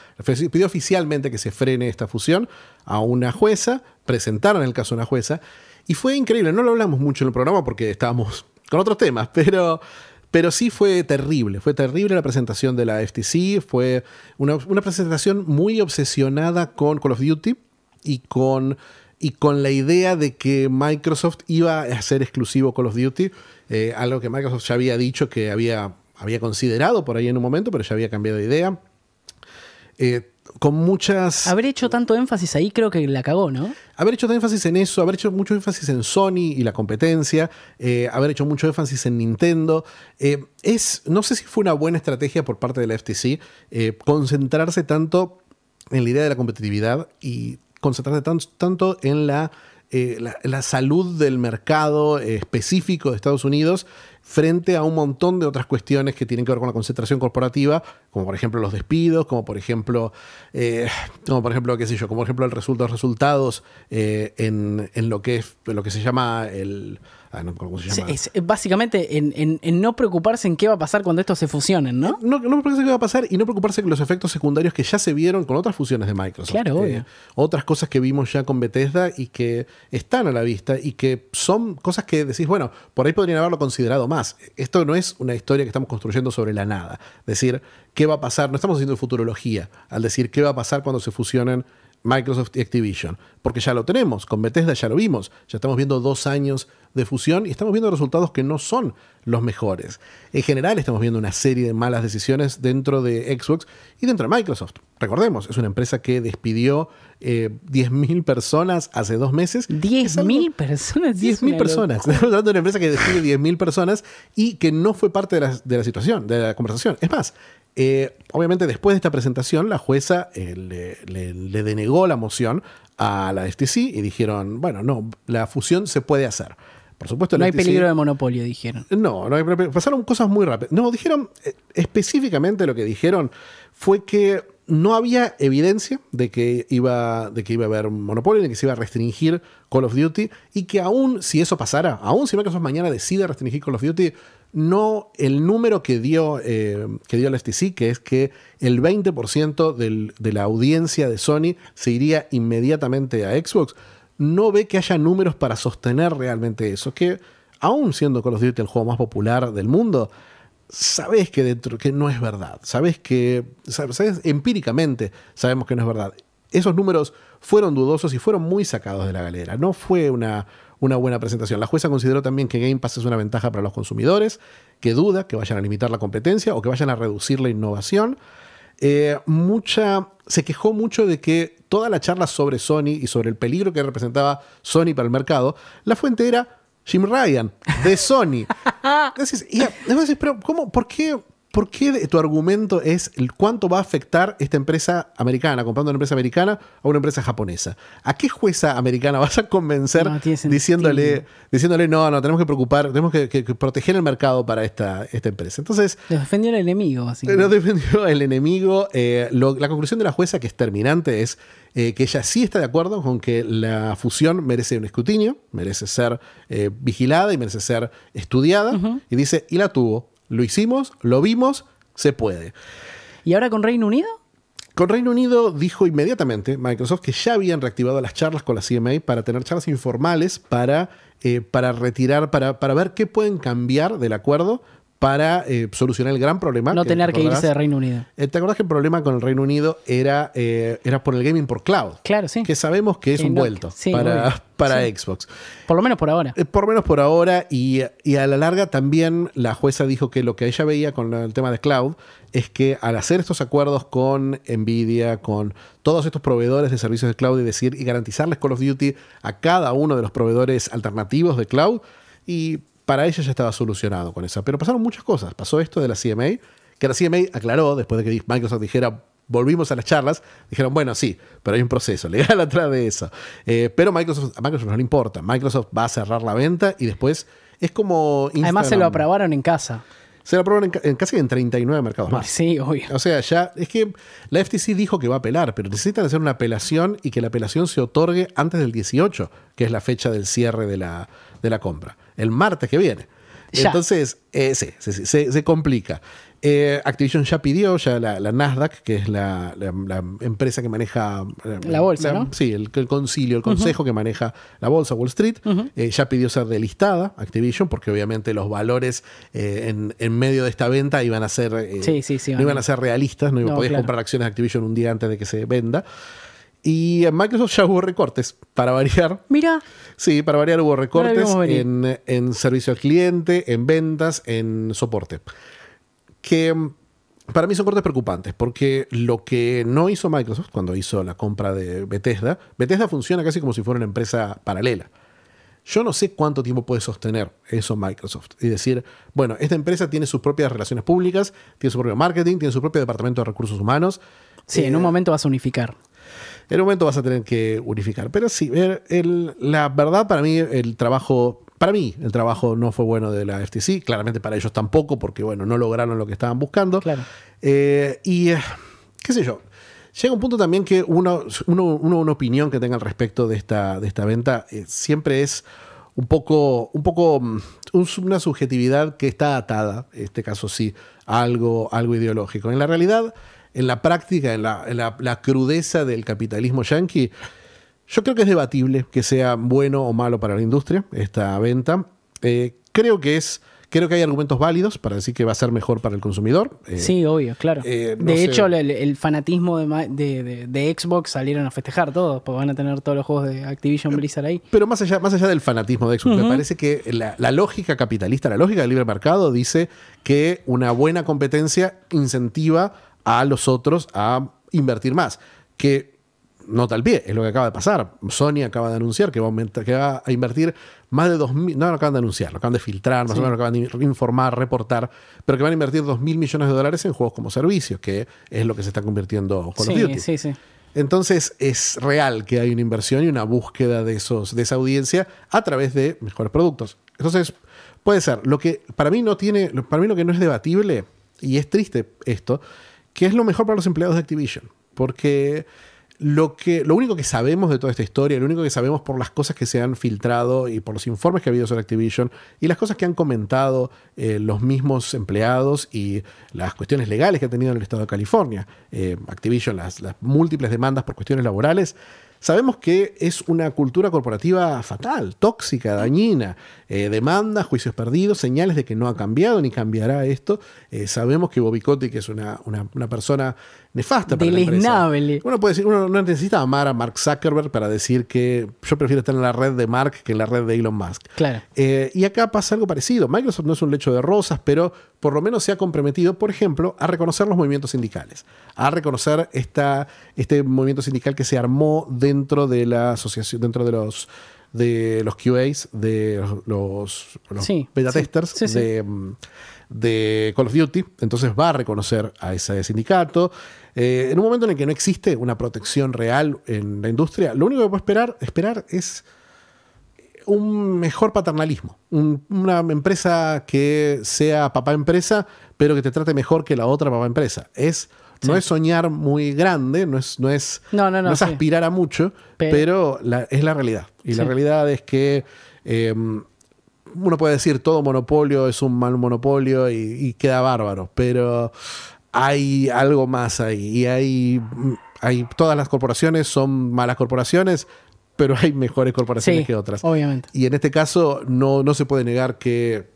pidió oficialmente que se frene esta fusión a una jueza, presentaron el caso a una jueza, y fue increíble, no lo hablamos mucho en el programa porque estábamos con otros temas, pero pero sí fue terrible, fue terrible la presentación de la FTC, fue una, presentación muy obsesionada con Call of Duty y con, y con la idea de que Microsoft iba a ser exclusivo Call of Duty, eh, algo que Microsoft ya había dicho que había, había considerado por ahí en un momento, pero ya había cambiado de idea. Eh, con muchas... Haber hecho tanto énfasis ahí creo que la cagó, ¿no? Haber hecho tanto énfasis en eso, haber hecho mucho énfasis en Sony y la competencia, eh, haber hecho mucho énfasis en Nintendo. Eh, es, no sé si fue una buena estrategia por parte de la FTC eh, concentrarse tanto en la idea de la competitividad y concentrarse tanto en la salud del mercado específico de Estados Unidos frente a un montón de otras cuestiones que tienen que ver con la concentración corporativa, como por ejemplo los despidos, como por ejemplo, eh, como por ejemplo, qué sé yo, como por ejemplo el resultado, los resultados eh, en, en, lo que es, lo que se llama el, Ah, es, básicamente en, no preocuparse en qué va a pasar cuando estos se fusionen, ¿no? No, preocuparse en qué va a pasar y no preocuparse con los efectos secundarios que ya se vieron con otras fusiones de Microsoft. Claro, eh, Otras cosas que vimos ya con Bethesda y que están a la vista y que son cosas que decís, bueno, por ahí podrían haberlo considerado más. Esto no es una historia que estamos construyendo sobre la nada. Decir, ¿qué va a pasar? No estamos haciendo futurología al decir qué va a pasar cuando se fusionen Microsoft y Activision, porque ya lo tenemos, con Bethesda ya lo vimos, ya estamos viendo dos años de fusión y estamos viendo resultados que no son los mejores. En general estamos viendo una serie de malas decisiones dentro de Xbox y dentro de Microsoft. Recordemos, es una empresa que despidió 10.000 eh, personas hace dos meses. ¿10.000 personas? 10.000 personas. Estamos hablando de una empresa que despide 10.000 personas y que no fue parte de la, de la situación, de la conversación. Es más, eh, obviamente después de esta presentación, la jueza eh, le, denegó la moción a la STC y dijeron, bueno, no, la fusión se puede hacer. Por supuesto, no hay peligro de monopolio, dijeron. No, pasaron cosas muy rápidas. No, dijeron eh, específicamente lo que dijeron fue que no había evidencia de que iba, de que iba a haber monopolio, de que se iba a restringir Call of Duty, y que aún si eso pasara, aún si Microsoft mañana decide restringir Call of Duty, no el número que dio, eh, que dio la STC, que es que el 20% de la audiencia de Sony se iría inmediatamente a Xbox, no ve que haya números para sostener realmente eso. Que aún siendo Call of Duty el juego más popular del mundo, sabes que, dentro, que no es verdad. Sabes que, sabes, empíricamente sabemos que no es verdad esos números fueron dudosos y fueron muy sacados de la galera. No fue una, una buena presentación. La jueza consideró también que Game Pass es una ventaja para los consumidores, que duda que vayan a limitar la competencia o que vayan a reducir la innovación. Eh, mucha, se quejó mucho de que toda la charla sobre Sony y sobre el peligro que representaba Sony para el mercado, la fuente era Jim Ryan, de Sony. pero ¿cómo, ¿por qué? ¿por qué tu argumento es cuánto va a afectar esta empresa americana, comprando una empresa americana a una empresa japonesa? ¿A qué jueza americana vas a convencer diciéndole, diciéndole, no, no, tenemos que preocupar, tenemos que, proteger el mercado para esta, esta empresa? Entonces... Lo defendió el enemigo, así. defendió el enemigo. Eh, la conclusión de la jueza, que es terminante, es eh, que ella sí está de acuerdo con que la fusión merece un escrutinio, merece ser eh, vigilada y merece ser estudiada. Y dice, y la tuvo lo hicimos, lo vimos, se puede. ¿Y ahora con Reino Unido? Con Reino Unido dijo inmediatamente Microsoft que ya habían reactivado las charlas con la CMA para tener charlas informales para, eh, para retirar, para, para ver qué pueden cambiar del acuerdo para eh, solucionar el gran problema. No tener que irse de Reino Unido. Eh, ¿Te acuerdas que el problema con el Reino Unido era, eh, era por el gaming por cloud? Claro, sí. Que sabemos que es un vuelto para, Xbox. Por lo menos por ahora. por lo menos por ahora y, a la larga también la jueza dijo que lo que ella veía con el tema de cloud es que al hacer estos acuerdos con Nvidia, con todos estos proveedores de servicios de cloud y decir y garantizarles Call of Duty a cada uno de los proveedores alternativos de cloud y para ella ya estaba solucionado con eso. Pero pasaron muchas cosas. Pasó esto de la CMA, que la CMA aclaró, después de que Microsoft dijera, volvimos a las charlas, dijeron, bueno, sí, pero hay un proceso legal atrás de eso. Eh, pero Microsoft, a Microsoft no le importa. Microsoft va a cerrar la venta y después es como... Además se lo aprobaron en casa. Se lo aprobaron en, en, casi en 39 mercados más. Sí, obvio. O sea, ya es que la FTC dijo que va a apelar, pero necesitan hacer una apelación y que la apelación se otorgue antes del 18, que es la fecha del cierre de la, de la compra el martes que viene. Entonces, eh, sí, se, complica. Eh, Activision ya pidió, ya la, Nasdaq, que es la, empresa que maneja... Eh, la bolsa, ¿no? Sí, el, el, concilio, el consejo que maneja la bolsa Wall Street, eh, ya pidió ser delistada Activision, porque obviamente los valores en, medio de esta venta iban a ser... no iban a ser realistas, no, comprar acciones de Activision un día antes de que se venda. Y en Microsoft ya hubo recortes, para variar. Mira. Sí, para variar hubo recortes en, servicio al cliente, en ventas, en soporte. Que mm, para mí son cortes preocupantes, porque lo que no hizo Microsoft cuando hizo la compra de Bethesda, Bethesda funciona casi como si fuera una empresa paralela. Yo no sé cuánto tiempo puede sostener eso Microsoft. Y decir, bueno, esta empresa tiene sus propias relaciones públicas, tiene su propio marketing, tiene su propio departamento de recursos humanos. Sí, en un eh, momento vas a unificar en un momento vas a tener que unificar. Pero sí, la verdad para mí, el trabajo, para mí, el trabajo no fue bueno de la FTC, claramente para ellos tampoco, porque bueno, no lograron lo que estaban buscando. Eh, y eh, qué sé yo. Llega un punto también que uno, una opinión que tenga al respecto de esta, de esta venta eh, siempre es un poco, un poco mm, una subjetividad que está atada, en este caso sí, a algo, algo ideológico. En la realidad, en la práctica, en la, crudeza del capitalismo yankee yo creo que es debatible que sea bueno o malo para la industria esta venta. Eh, creo que es. Creo que hay argumentos válidos para decir que va a ser mejor para el consumidor. Eh, sí, obvio, claro. Eh, de hecho, el, fanatismo de, Xbox salieron a festejar todos, pues van a tener todos los juegos de Activision Blizzard ahí. Pero más allá, más allá del fanatismo de Xbox, me parece que la, la, lógica capitalista, la lógica del libre mercado dice que una buena competencia incentiva a los otros a invertir más. Que no tal pie, es lo que acaba de pasar. Sony acaba de anunciar que va a, invertir más de 2.000, no, no acaban de anunciar, lo acaban de filtrar, más o menos lo acaban de informar, reportar, pero que van a invertir 2.000 millones de dólares en juegos como servicios, que es lo que se está convirtiendo con sí, Sí, sí. Entonces es real que hay una inversión y una búsqueda de, esos, de esa audiencia a través de mejores productos. Entonces puede ser, lo que para mí no tiene, para mí lo que no es debatible, y es triste esto, que es lo mejor para los empleados de Activision, porque lo, que, lo único que sabemos de toda esta historia, lo único que sabemos por las cosas que se han filtrado y por los informes que ha habido sobre Activision y las cosas que han comentado eh, los mismos empleados y las cuestiones legales que ha tenido en el estado de California, eh, Activision, las múltiples demandas por cuestiones laborales, Sabemos que es una cultura corporativa fatal, tóxica, dañina, eh, demanda, demandas, juicios perdidos, señales de que no ha cambiado ni cambiará esto. Eh, sabemos que Bobby que es una, una, una persona nefasta para Uno puede decir, uno no necesita amar a Mark Zuckerberg para decir que yo prefiero estar en la red de Mark que en la red de Elon Musk. Claro. Eh, y acá pasa algo parecido. Microsoft no es un lecho de rosas, pero por lo menos se ha comprometido, por ejemplo, a reconocer los movimientos sindicales, a reconocer esta, este movimiento sindical que se armó dentro de la asociación, dentro de los de los QAs, de los, beta testers, de Call of Duty, entonces va a reconocer a ese sindicato. Eh, en un momento en el que no existe una protección real en la industria, lo único que puedo esperar, esperar es un mejor paternalismo, una empresa que sea papá empresa, pero que te trate mejor que la otra papá empresa. Es no es soñar muy grande, no es, no es, aspirar a mucho, pero, es la realidad. Y la realidad es que eh, uno puede decir todo monopolio es un mal monopolio y, queda bárbaro, pero hay algo más ahí. Y hay, hay, todas las corporaciones son malas corporaciones, pero hay mejores corporaciones que otras. Obviamente. Y en este caso no, no se puede negar que,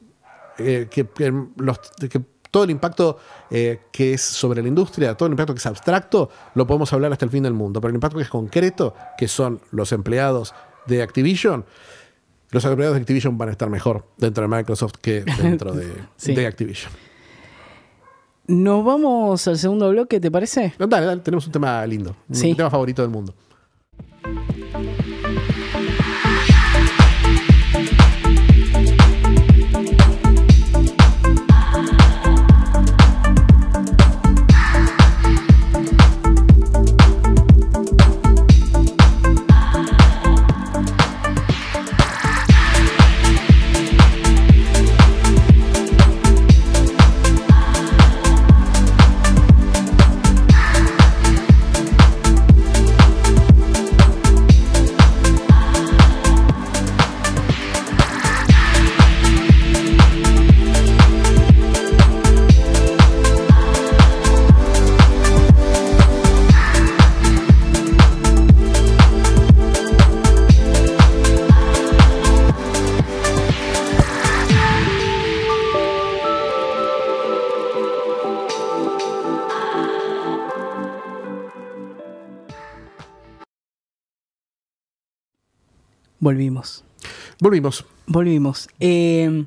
eh, que, que, todo el impacto eh, que es sobre la industria, todo el impacto que es abstracto, lo podemos hablar hasta el fin del mundo. Pero el impacto que es concreto, que son los empleados de Activision, los empleados de Activision van a estar mejor dentro de Microsoft que dentro de, Activision. Nos vamos al segundo bloque, ¿te parece? dale, dale, tenemos un tema lindo. Un tema favorito del mundo. Volvimos. Volvimos. Volvimos. Eh,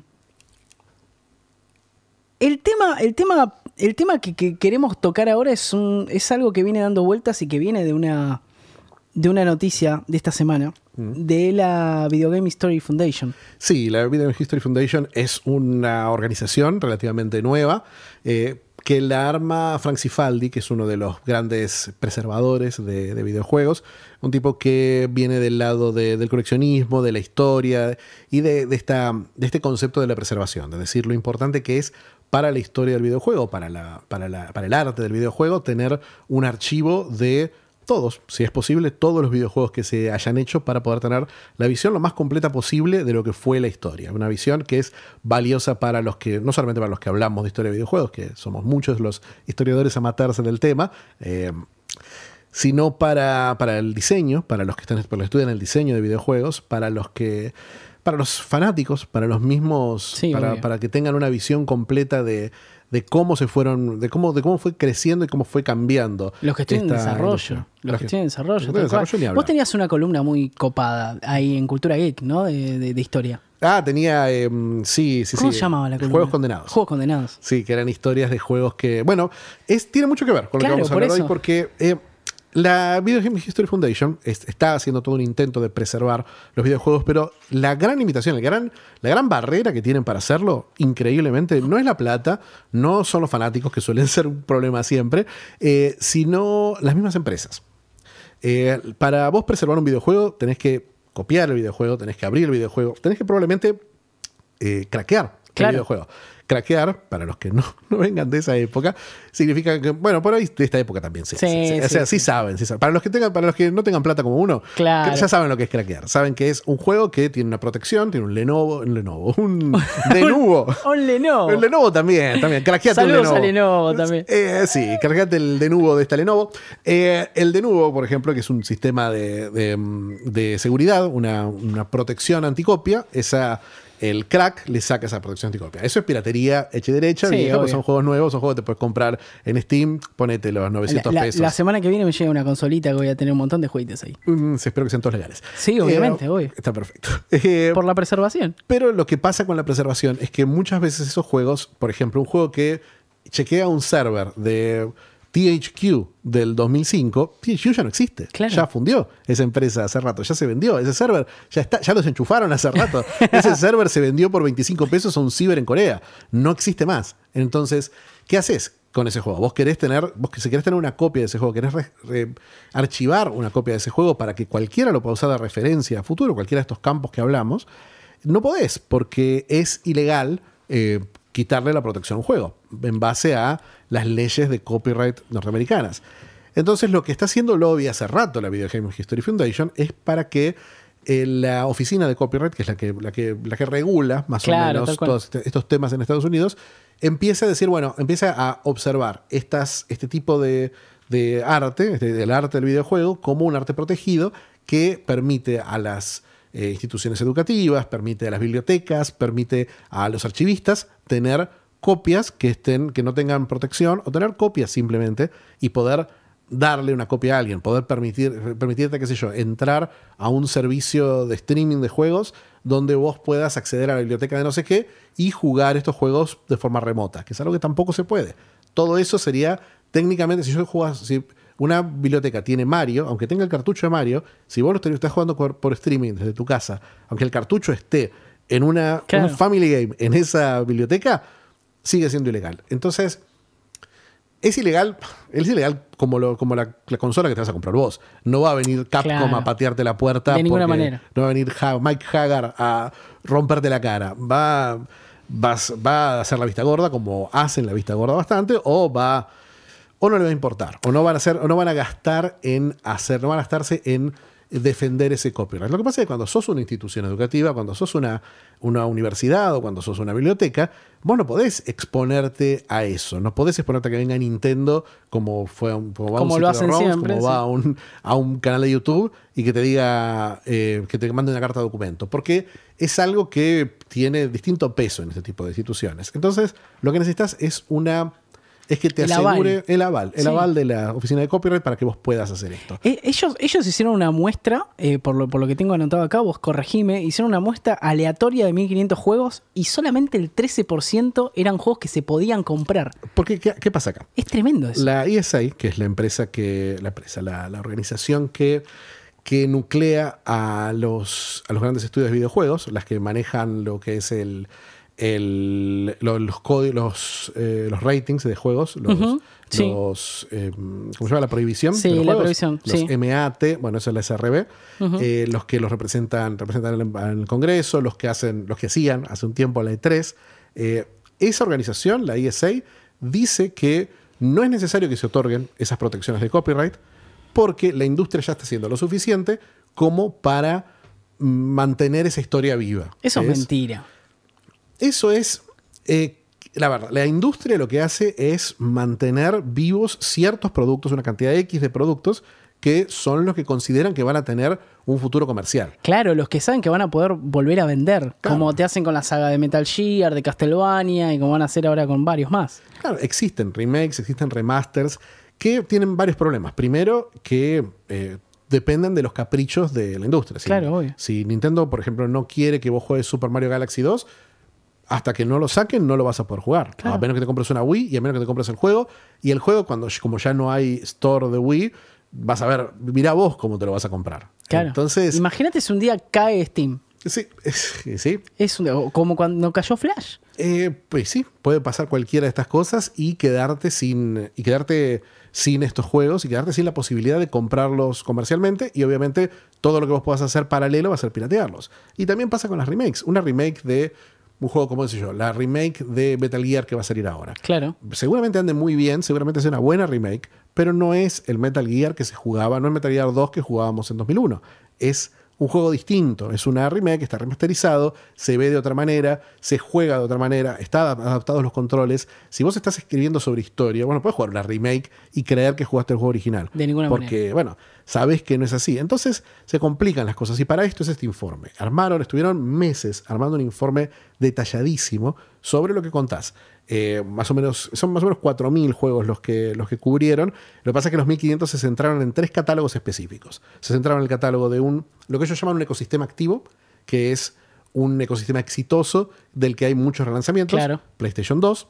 el tema, el tema, el tema que, queremos tocar ahora es, un, es algo que viene dando vueltas y que viene de una, de una noticia de esta semana mm. de la Video Game History Foundation. Sí, la Video Game History Foundation es una organización relativamente nueva. Eh, que la arma Frank Cifaldi, que es uno de los grandes preservadores de, videojuegos, un tipo que viene del lado del coleccionismo, de la historia y de, este concepto de la preservación, de decir lo importante que es para la historia del videojuego, para el arte del videojuego, tener un archivo de todos, si es posible, todos los videojuegos que se hayan hecho para poder tener la visión lo más completa posible de lo que fue la historia. Una visión que es valiosa para los que, no solamente para los que hablamos de historia de videojuegos, que somos muchos los historiadores a matarse del tema, eh, sino para, para, el diseño, para los que están, estudian el diseño de videojuegos, para los que para los fanáticos, para los mismos, para, para, que tengan una visión completa de, de cómo se fueron, de cómo, de cómo fue creciendo y cómo fue cambiando. Los que estén en desarrollo. Los que estén en desarrollo. Vos tenías una columna muy copada ahí en Cultura Geek, ¿no? De, historia. Ah, tenía. Sí, eh, sí, sí, ¿Cómo se llamaba la columna? Juegos condenados. Juegos condenados. Sí, que eran historias de juegos que. Bueno, es, tiene mucho que ver con lo que vamos a hablar hoy, porque. Eh, la Video Game History Foundation está haciendo todo un intento de preservar los videojuegos, pero la gran limitación, gran, la gran barrera que tienen para hacerlo, increíblemente, no es la plata, no son los fanáticos, que suelen ser un problema siempre, eh, sino las mismas empresas. Eh, para vos preservar un videojuego, tenés que copiar el videojuego, tenés que abrir el videojuego, tenés que probablemente eh, craquear el videojuego. Craquear, para los que no, no vengan de esa época, significa que, bueno, por ahí de esta época también sí. sí, o sea, sí, saben, saben, Para los que tengan, para los que no tengan plata como uno, ya saben lo que es craquear. Saben que es un juego que tiene una protección, tiene un Lenovo, un Lenovo, un Denuvo. un, Lenovo. Un Lenovo también, también. Craqueate Lenovo. Lenovo también. Eh, sí, craqueate el Denuvo de esta Lenovo. Eh, el Denuvo, por ejemplo, que es un sistema de, mm, seguridad, una, una protección anticopia, esa el crack le saca esa protección copia. Eso es piratería hecha y derecha, sí, son juegos nuevos, son juegos que te puedes comprar en Steam, ponete los 900 pesos. La semana que viene me llega una consolita que voy a tener un montón de jueguitos ahí. Mm, mm, espero que sean todos legales. Sí, eh, obviamente, Está perfecto. Eh, por la preservación. Pero lo que pasa con la preservación es que muchas veces esos juegos, por ejemplo, un juego que chequea un server de THQ del 2005, THQ ya no existe. Ya fundió esa empresa hace rato, ya se vendió. Ese server ya está, ya los enchufaron hace rato. ese server se vendió por 25 pesos a un ciber en Corea. No existe más. Entonces, ¿qué haces con ese juego? Vos querés tener, vos si querés tener una copia de ese juego, querés archivar una copia de ese juego para que cualquiera lo pueda usar de referencia a futuro, cualquiera de estos campos que hablamos, no podés, porque es ilegal. Eh, quitarle la protección a un juego, en base a las leyes de copyright norteamericanas. Entonces, lo que está haciendo Lobby hace rato la Video Game History Foundation es para que eh, la oficina de copyright, que es la que, la que, la que regula más o menos todos este, estos temas en Estados Unidos, empiece a decir, bueno, empiece a observar estas, este tipo de, arte, el este, del arte del videojuego, como un arte protegido que permite a las eh, instituciones educativas, permite a las bibliotecas, permite a los archivistas tener copias que estén, que no tengan protección, o tener copias simplemente, y poder darle una copia a alguien, poder permitir, permitirte, qué sé yo, entrar a un servicio de streaming de juegos donde vos puedas acceder a la biblioteca de no sé qué y jugar estos juegos de forma remota, que es algo que tampoco se puede. Todo eso sería, técnicamente, si yo jugas, si una biblioteca tiene Mario, aunque tenga el cartucho de Mario, si vos lo estás jugando por streaming desde tu casa, aunque el cartucho esté en una, Family Game en esa biblioteca, sigue siendo ilegal. Entonces, es ilegal, es ilegal como, como la, consola que te vas a comprar vos. No va a venir Capcom a patearte la puerta. De ninguna manera. No va a venir Mike Hagar a romperte la cara. Va, vas, va a hacer la vista gorda, como hacen la vista gorda bastante, o va. O no le va a importar. O no van a hacer, o no van a gastar en hacer, no van a gastarse en defender ese copyright. Lo que pasa es que cuando sos una institución educativa, cuando sos una, una universidad o cuando sos una biblioteca, vos no podés exponerte a eso. No podés exponerte a que venga Nintendo como, fue un, va, un a un, canal de YouTube y que te diga, eh, que te mande una carta de documento. Porque es algo que tiene distinto peso en este tipo de instituciones. Entonces, lo que necesitas es una es que te asegure el aval, el aval de la oficina de copyright para que vos puedas hacer esto. Eh, ellos, ellos hicieron una muestra, eh, por, lo, que tengo anotado acá, vos corregime, hicieron una muestra aleatoria de 1500 juegos y solamente el 13% eran juegos que se podían comprar. Porque, ¿qué, qué pasa acá? Es tremendo eso. La ESA, que es la empresa que, la empresa, la, organización que que nuclea a los, a los grandes estudios de videojuegos, las que manejan lo que es el, el, los, códigos eh, los, ratings de juegos, los, em, ¿cómo se llama? La prohibición. Sí, la prohibición. Los MAT, bueno, eso es la SRB, eh, los que los representan, representan el Congreso, los que hacen, los que hacían hace un tiempo la E3. Eh, esa organización, la ISA, dice que no es necesario que se otorguen esas protecciones de copyright porque la industria ya está haciendo lo suficiente como para mm, mantener esa historia viva. Eso es mentira eso es, eh, la verdad, la industria lo que hace es mantener vivos ciertos productos, una cantidad X de productos que son los que consideran que van a tener un futuro comercial. Claro, los que saben que van a poder volver a vender, como te hacen con la saga de Metal Gear, de Castlevania y como van a hacer ahora con varios más. Claro, existen remakes, existen remasters que tienen varios problemas. Primero, que eh, dependen de los caprichos de la industria. claro, obvio. Si Nintendo, por ejemplo, no quiere que vos juegues Super Mario Galaxy 2, hasta que no lo saquen, no lo vas a poder jugar. A menos que te compres una Wii y a menos que te compres el juego. Y el juego, cuando, como ya no hay store de Wii, vas a ver, Mira vos cómo te lo vas a comprar. Entonces. Imagínate si un día cae Steam. Sí, eh, sí. Es como cuando cayó Flash. Eh, pues sí, puede pasar cualquiera de estas cosas y quedarte sin. Y quedarte sin estos juegos y quedarte sin la posibilidad de comprarlos comercialmente y obviamente todo lo que vos puedas hacer paralelo va a ser piratearlos. Y también pasa con las remakes. Una remake de un juego como sé yo, la remake de Metal Gear que va a salir ahora. Claro. Seguramente ande muy bien, seguramente sea una buena remake, pero no es el Metal Gear que se jugaba, no es Metal Gear 2 que jugábamos en 2001. Es un juego distinto. Es una remake, está remasterizado, se ve de otra manera, se juega de otra manera, están adaptados los controles. Si vos estás escribiendo sobre historia, bueno, puedes jugar una remake y creer que jugaste el juego original. De ninguna porque, manera. Porque, bueno, sabes que no es así. Entonces se complican las cosas. Y para esto es este informe. Armaron, estuvieron meses armando un informe detalladísimo sobre lo que contás. Eh, más o menos, son más o menos 4.000 juegos los que, los que cubrieron. Lo que pasa es que los 1.500 se centraron en tres catálogos específicos. Se centraron en el catálogo de un, lo que ellos llaman un ecosistema activo, que es un ecosistema exitoso del que hay muchos relanzamientos. Claro. PlayStation 2,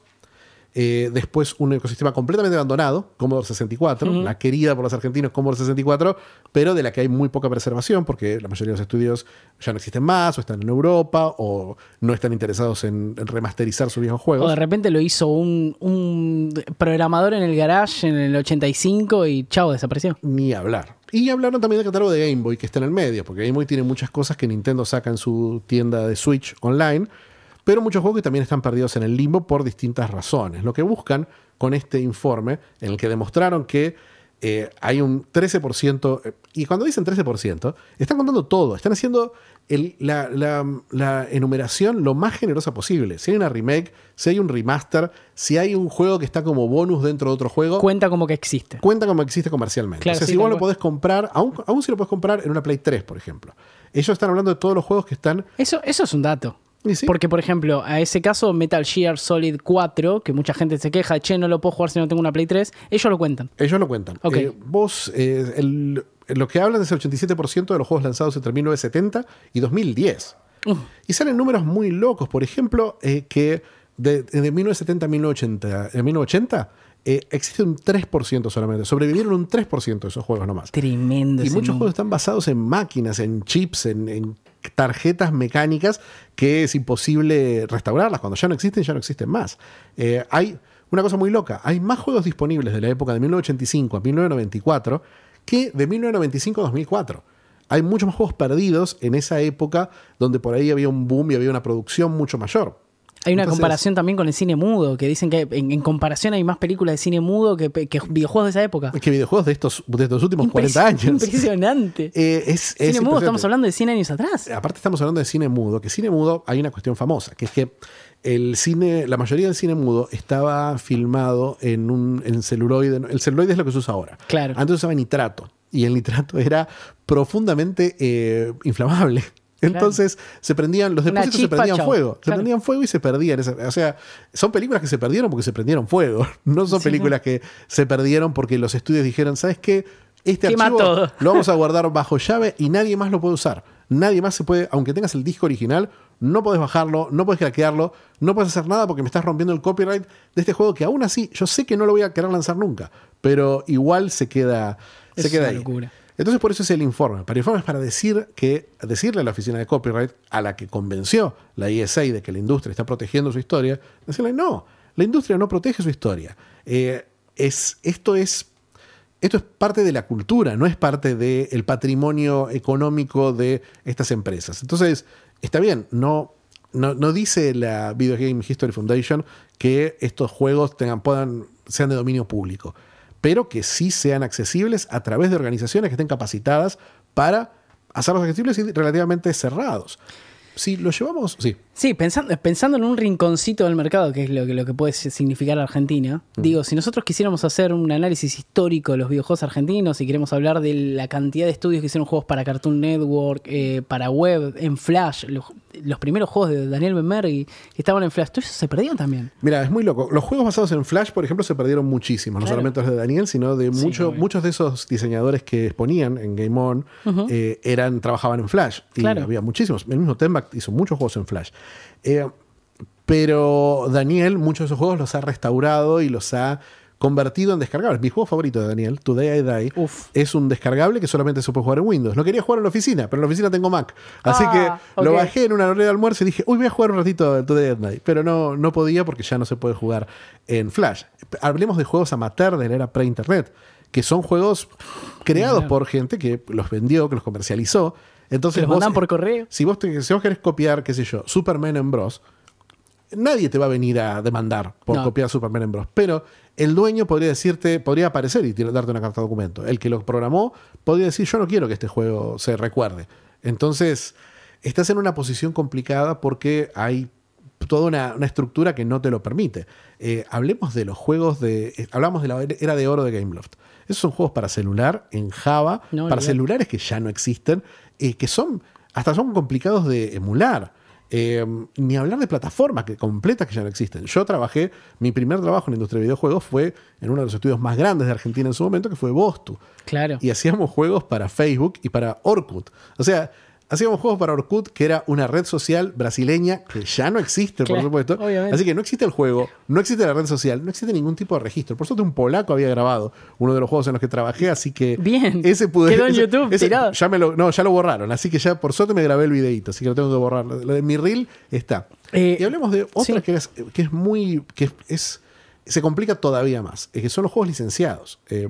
eh, después un ecosistema completamente abandonado, Commodore 64, la querida por los argentinos Commodore 64, pero de la que hay muy poca preservación porque la mayoría de los estudios ya no existen más, o están en Europa, o no están interesados en, remasterizar sus viejos juegos. O de repente lo hizo un, un, programador en el garage en el 85 y chao, desapareció. Ni hablar. Y hablaron también del catálogo de Game Boy que está en el medio, porque Game Boy tiene muchas cosas que Nintendo saca en su tienda de Switch online pero muchos juegos que también están perdidos en el limbo por distintas razones. Lo que buscan con este informe, en el que demostraron que eh, hay un 13%, eh, y cuando dicen 13%, están contando todo, están haciendo la, enumeración lo más generosa posible. Si hay una remake, si hay un remaster, si hay un juego que está como bonus dentro de otro juego. Cuenta como que existe. Cuenta como que existe comercialmente. Claro, o si vos lo podés comprar, aún, si lo podés comprar en una Play 3, por ejemplo. Ellos están hablando de todos los juegos que están. eso es un dato. Porque, por ejemplo, a ese caso, Metal Gear Solid 4, que mucha gente se queja, che, no lo puedo jugar si no tengo una Play 3, ellos lo cuentan. Ellos lo cuentan. Eh, vos, eh, lo que hablan es el 87% de los juegos lanzados entre 1970 y 2010. Y salen números muy locos. Por ejemplo, eh, que de, 1970 a 1980, en 1980 existe un 3% solamente. Sobrevivieron un 3% de esos juegos nomás. Tremendo. Y muchos juegos están basados en máquinas, en chips, en tarjetas mecánicas que es imposible restaurarlas. Cuando ya no existen, ya no existen más. Eh, hay una cosa muy loca. Hay más juegos disponibles de la época de 1985 a 1994 que de 1995 a 2004 hay muchos más juegos perdidos en esa época donde por ahí había un boom y había una producción mucho mayor. Hay una comparación también con el cine mudo, que dicen que en, comparación hay más películas de cine mudo que, videojuegos de esa época. Que videojuegos de estos, de estos últimos 40 años. Impresionante. Eh, cine mudo, estamos hablando de 100 años atrás. Eh, aparte estamos hablando de cine mudo, que cine mudo hay una cuestión famosa, que es que el cine, la mayoría del cine mudo estaba filmado en un celuloide. El celuloide es lo que se usa ahora. Claro. Antes usaba nitrato y el nitrato era profundamente eh, inflamable. Entonces se prendían, los depósitos se prendían fuego. Se prendían fuego y se perdían. O sea, son películas que se perdieron porque se prendieron fuego. No son películas que se perdieron porque los estudios dijeron, ¿sabes qué? Este archivo lo vamos a guardar bajo llave y nadie más lo puede usar. Nadie más se puede, aunque tengas el disco original, no podés bajarlo, no podés hackearlo, no podés hacer nada porque me estás rompiendo el copyright de este juego que aún así yo sé que no lo voy a querer lanzar nunca, pero igual se queda, se queda una Locura. Entonces por eso es el informe. Para informe es para decir que, decirle a la oficina de copyright, a la que convenció la ISA de que la industria está protegiendo su historia, decirle, no, la industria no protege su historia. Eh, es, esto, es, esto es parte de la cultura, no es parte del patrimonio económico de estas empresas. Entonces, está bien, no, no, dice la Video Game History Foundation que estos juegos tengan, puedan, sean de dominio público pero que sí sean accesibles a través de organizaciones que estén capacitadas para hacerlos accesibles y relativamente cerrados. Si lo llevamos, sí. Sí, pensando, en un rinconcito del mercado, que es lo que, puede significar Argentina, mm. digo, si nosotros quisiéramos hacer un análisis histórico de los videojuegos argentinos, y queremos hablar de la cantidad de estudios que hicieron juegos para Cartoon Network, eh, para web, en Flash, los, primeros juegos de Daniel Benmergui que estaban en Flash, todo eso se perdieron también. Mira, es muy loco. Los juegos basados en Flash, por ejemplo, se perdieron muchísimo, no solamente los de Daniel, sino de muchos, muchos de esos diseñadores que exponían en Game On, eh, eran, trabajaban en Flash. Y había muchísimos. El mismo Tembak hizo muchos juegos en Flash. Eh, pero Daniel, muchos de esos juegos los ha restaurado y los ha convertido en descargables. Mi juego favorito de Daniel, Today I Die, es un descargable que solamente se puede jugar en Windows. no quería jugar en la oficina, pero en la oficina tengo Mac. Así que ah, lo bajé en una hora de almuerzo y dije, uy, voy a jugar un ratito Today I Die. Pero no, no podía porque ya no se puede jugar en Flash. Hablemos de juegos amateur de la era pre-internet, que son juegos creados por gente que los vendió, que los comercializó entonces, por correo. Si vos, querés copiar, qué sé yo, Superman en Bros, nadie te va a venir a demandar por copiar Superman en Bros. Pero el dueño podría decirte, podría aparecer y darte una carta de documento. El que lo programó podría decir, yo no quiero que este juego se recuerde. Entonces, estás en una posición complicada porque hay toda una, estructura que no te lo permite. Eh, hablemos de los juegos de. Eh, hablamos de la era de oro de Gameloft. Esos son juegos para celular en Java, para celulares que ya no existen eh, que son hasta son complicados de emular. Eh, ni hablar de plataformas que, completas que ya no existen. Yo trabajé, mi primer trabajo en la industria de videojuegos fue en uno de los estudios más grandes de Argentina en su momento, que fue Bostu. Claro. Y hacíamos juegos para Facebook y para Orkut. O sea, Hacíamos juegos para Orkut, que era una red social brasileña que ya no existe, por supuesto. Obviamente. Así que no existe el juego, no existe la red social, no existe ningún tipo de registro. Por suerte, un polaco había grabado uno de los juegos en los que trabajé, así que. Bien. Ese pude. Quedó en YouTube, tirado. Ya me lo, no, ya lo borraron, así que ya por suerte me grabé el videito, así que lo tengo que borrar. Lo de mi reel está. Eh, y hablemos de otra que, es, que es muy. que es se complica todavía más, es eh, que son los juegos licenciados. Eh,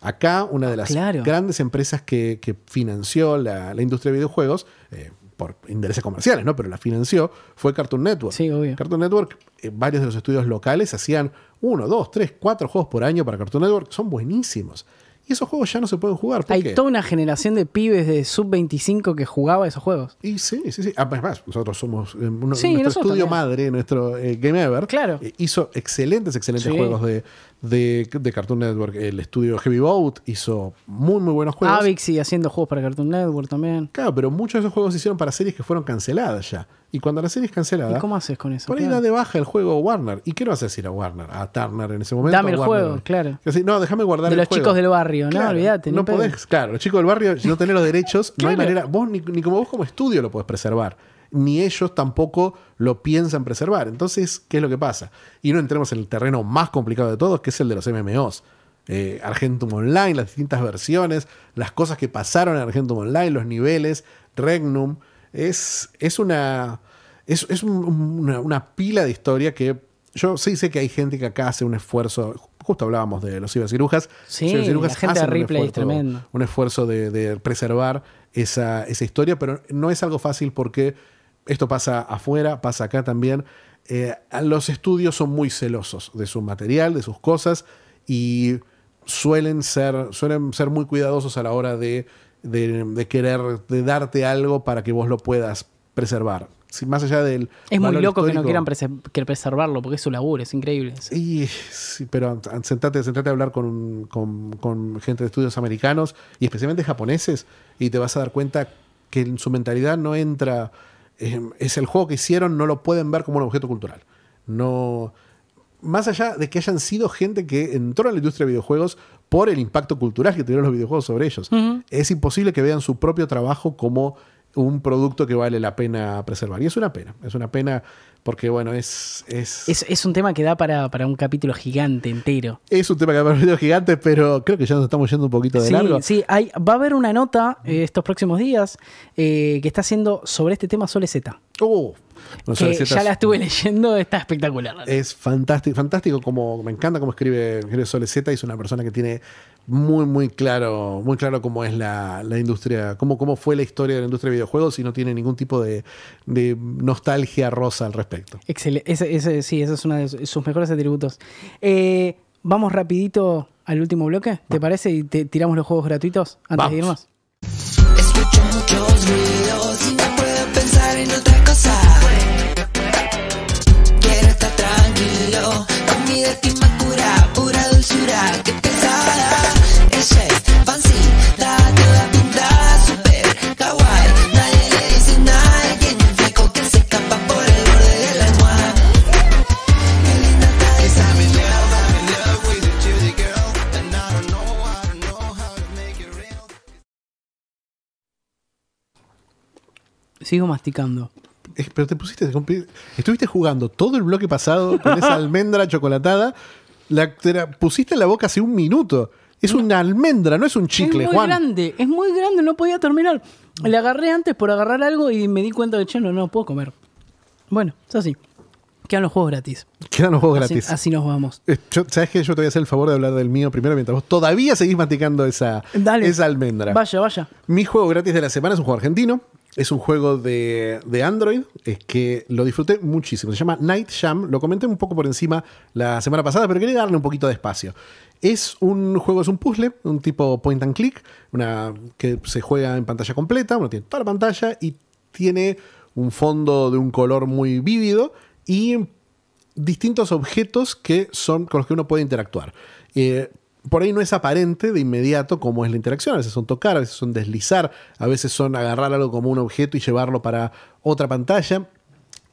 acá una de ah, las grandes empresas que, financió la, industria de videojuegos, eh, por intereses comerciales, ¿no? Pero la financió, fue Cartoon Network. Sí, obvio. Cartoon Network, varios de los estudios locales hacían uno, dos, tres, cuatro juegos por año para Cartoon Network, son buenísimos esos juegos ya no se pueden jugar. Hay toda una generación de pibes de sub-25 que jugaba esos juegos. Y sí, sí, sí. Además, ah, nosotros somos. Eh, nuestro estudio madre, nuestro eh, Game Ever, claro. Eh, hizo excelentes, excelentes juegos de, Cartoon Network. El estudio Heavy Boat hizo muy, muy buenos juegos. Avix sigue haciendo juegos para Cartoon Network también. Claro, pero muchos de esos juegos se hicieron para series que fueron canceladas ya. Y cuando la serie es cancelada. ¿Y cómo haces con eso? Por ahí de baja el juego Warner. ¿Y qué no haces ir a Warner? A Turner en ese momento. Dame el juego, claro. no, déjame guardar de el juego. los chicos del barrio, no, olvídate. No, claro, los chicos del barrio, si no tenés los derechos, no hay manera. Vos ni, como vos como estudio lo podés preservar. Ni ellos tampoco lo piensan preservar. Entonces, ¿qué es lo que pasa? Y no entremos en el terreno más complicado de todos, que es el de los MMOs. Eh, Argentum Online, las distintas versiones, las cosas que pasaron en Argentum Online, los niveles, Regnum es, es una. Es, una, pila de historia que yo sí sé que hay gente que acá hace un esfuerzo. Justo hablábamos de los cibercirujas. Sí, la gente un esfuerzo, tremendo. Un esfuerzo de, preservar esa, esa, historia, pero no es algo fácil porque esto pasa afuera, pasa acá también. Eh, los estudios son muy celosos de su material, de sus cosas y suelen ser, suelen ser muy cuidadosos a la hora de de, querer, de darte algo para que vos lo puedas preservar. más allá del. Es muy loco que no quieran preservarlo, porque es su laburo, es increíble. sí, pero sentate, a hablar con, gente de estudios americanos y especialmente japoneses, y te vas a dar cuenta que en su mentalidad no entra. Em, es el juego que hicieron, no lo pueden ver como un objeto cultural. No. Más allá de que hayan sido gente que entró en la industria de videojuegos por el impacto cultural que tuvieron los videojuegos sobre ellos. Es imposible que vean su propio trabajo como un producto que vale la pena preservar. Y es una pena, es una pena porque bueno, es es... un tema que da para, un capítulo gigante entero. Es un tema que da para un capítulo gigante, pero creo que ya nos estamos yendo un poquito de largo. Sí, hay, va a haber una nota eh, estos próximos días eh, que está haciendo sobre este tema Sole Z. Oh, no, ya la estuve leyendo, está espectacular. Es fantástico, fantástico como me encanta cómo escribe, escribe Sole Z, es una persona que tiene muy, muy claro, muy claro cómo es la, industria, cómo, cómo, fue la historia de la industria de videojuegos y no tiene ningún tipo de, nostalgia rosa al respecto. Excelente, sí, ese es uno de sus mejores atributos. Eh, vamos rapidito al último bloque, ¿te parece? Y te tiramos los juegos gratuitos antes de irnos. Escucho muchos no puedo pensar en otra cosa. Quiero estar tranquilo con mi sigo masticando. pero te pusiste. Estuviste jugando todo el bloque pasado con esa almendra chocolatada. La, pusiste en la boca hace un minuto. Es una almendra, no es un chicle, Juan. Es muy grande, es muy grande, no podía terminar. Le agarré antes por agarrar algo y me di cuenta de, che, no, no puedo comer. Bueno, es así. Quedan los juegos gratis. Quedan los juegos gratis. Así nos vamos. Eh, ¿Sabes qué? Yo te voy a hacer el favor de hablar del mío primero mientras vos todavía seguís masticando esa, esa almendra. Vaya, vaya. Mi juego gratis de la semana es un juego argentino. Es un juego de, de Android es que lo disfruté muchísimo. Se llama Night Jam. Lo comenté un poco por encima la semana pasada, pero quería darle un poquito de espacio. Es un juego, es un puzzle, un tipo point and click, una, que se juega en pantalla completa. Uno tiene toda la pantalla y tiene un fondo de un color muy vívido y distintos objetos que son con los que uno puede interactuar. Eh, por ahí no es aparente de inmediato cómo es la interacción. A veces son tocar, a veces son deslizar, a veces son agarrar algo como un objeto y llevarlo para otra pantalla.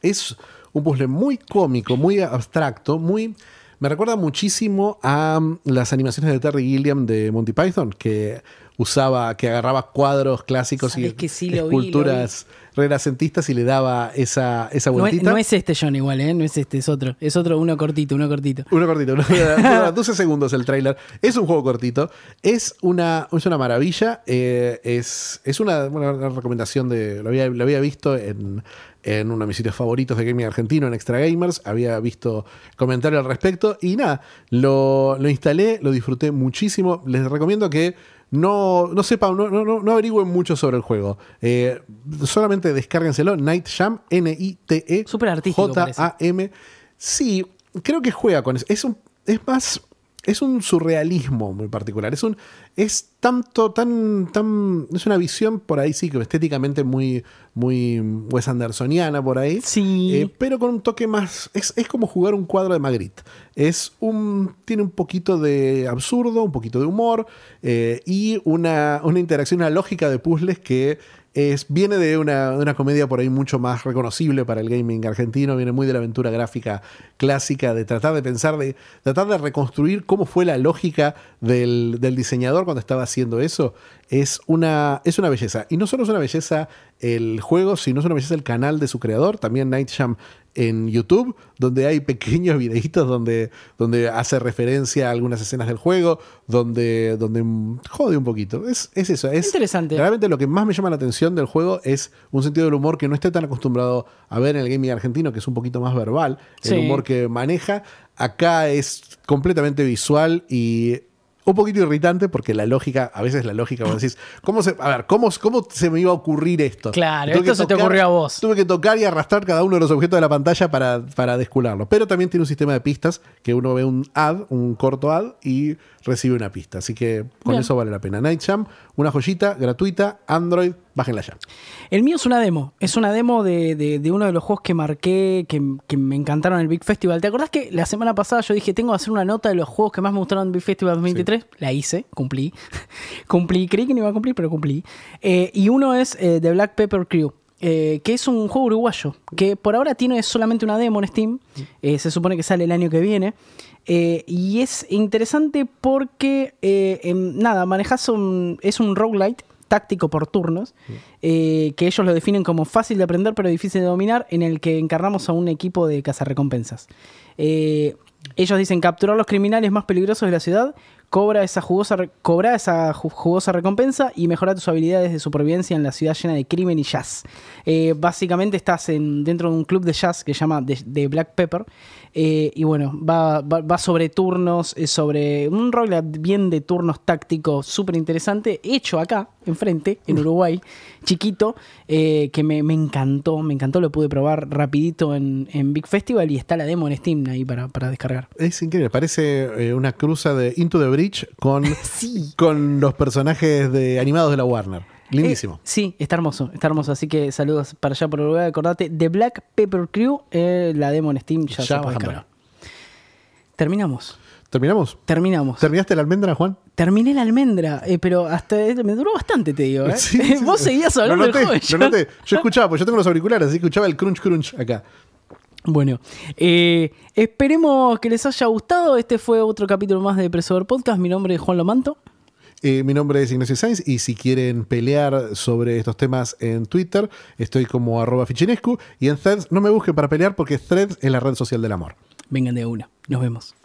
Es un puzzle muy cómico, muy abstracto, muy... Me recuerda muchísimo a mm, las animaciones de Terry Gilliam de Monty Python, que usaba, que agarraba cuadros clásicos y esculturas renacentistas y le daba esa, esa vueltita. No es, este John igual, ¿eh? No es este, es otro. Es otro, uno cortito, uno cortito. Uno cortito, uno, 12 segundos el tráiler. Es un juego cortito, es una, es una maravilla, eh, es, es una, recomendación de... Lo había, había visto en, en uno de mis sitios favoritos de gaming argentino, en Extra Gamers. Había visto comentarios al respecto y nada, lo, lo instalé, lo disfruté muchísimo. Les recomiendo que no, no sepan, no, no, no, averigüen mucho sobre el juego. Eh, solamente descárguenselo, Night Jam, N-I-T-E. Super artístico. J-A-M. Sí, creo que juega con eso. Es, un, es más es un surrealismo muy particular. Es un. Es tanto, tan, tan. Es una visión por ahí, sí, que estéticamente muy. muy Wes Andersoniana por ahí. Sí. Eh, pero con un toque más. Es, como jugar un cuadro de Magritte. Es un. tiene un poquito de absurdo, un poquito de humor. Eh, y una, una interacción, una lógica de puzzles que es, viene de una, comedia por ahí mucho más reconocible para el gaming argentino, viene muy de la aventura gráfica clásica, de tratar de pensar, de tratar de reconstruir cómo fue la lógica del, del diseñador cuando estaba haciendo eso es una, es una belleza. Y no solo es una belleza el juego, sino es una belleza el canal de su creador, también Nightsham en YouTube, donde hay pequeños videitos donde, donde hace referencia a algunas escenas del juego, donde, donde jode un poquito. Es, eso, es interesante. Realmente lo que más me llama la atención del juego es un sentido del humor que no estoy tan acostumbrado a ver en el gaming argentino, que es un poquito más verbal, el humor que maneja. Acá es completamente visual y un poquito irritante porque la lógica, a veces la lógica, vos decís, ¿cómo se, a ver, ¿cómo, cómo se me iba a ocurrir esto? Claro, esto se te ocurrió a vos. Tuve que tocar y arrastrar cada uno de los objetos de la pantalla para, para descularlo. Pero también tiene un sistema de pistas que uno ve un ad, un corto ad y recibe una pista. Así que con eso vale la pena. Jam, una joyita gratuita, Android Bájenla ya. El mío es una demo. Es una demo de, uno de los juegos que marqué, que, me encantaron en el Big Festival. ¿Te acordás que la semana pasada yo dije, tengo que hacer una nota de los juegos que más me gustaron en Big Festival 2023? La hice, cumplí. cumplí, creí que no iba a cumplir, pero cumplí. Eh, y uno es de eh, The Black Pepper Crew. Eh, que es un juego uruguayo, que por ahora tiene solamente una demo en Steam, se supone que sale el año que viene, y es interesante porque, nada, manejas un, es un roguelite táctico por turnos, eh, que ellos lo definen como fácil de aprender pero difícil de dominar, en el que encarnamos a un equipo de cazarrecompensas. recompensas eh, ellos dicen capturar los criminales más peligrosos de la ciudad, cobra esa, jugosa, esa jugosa recompensa y mejora tus habilidades de supervivencia en la ciudad llena de crimen y jazz. Eh, básicamente estás dentro de un club de jazz que se llama The Black Pepper, eh, y bueno, va, va, sobre turnos, eh, sobre un roguelite bien de turnos tácticos, súper interesante, hecho acá, enfrente, en mm. Uruguay, chiquito, eh, que me, encantó, me encantó, lo pude probar rapidito en, Big Festival y está la demo en Steam ahí para, descargar. Es increíble, parece una cruza de Into the Bridge con, con los personajes de, animados de la Warner. Lindísimo. Eh, sí, está hermoso, está hermoso. Así que saludos para allá por lugar. Acordate, The Black Pepper Crew, eh, la demo en Steam, ya, ya Terminamos. ¿Terminamos? Terminamos. ¿Terminaste la almendra, Juan? Terminé la almendra, eh, pero hasta me duró bastante, te digo. Vos seguías hablando Yo. escuchaba, pues yo tengo los auriculares, así que escuchaba el crunch crunch acá. Bueno, esperemos que les haya gustado. Este fue otro capítulo más de Presover Podcast. Mi nombre es Juan Lomanto. Eh, mi nombre es Ignacio Sainz y si quieren pelear sobre estos temas en Twitter, estoy como arroba fichinescu y en Threads no me busquen para pelear porque Threads es la red social del amor. Vengan de una. Nos vemos.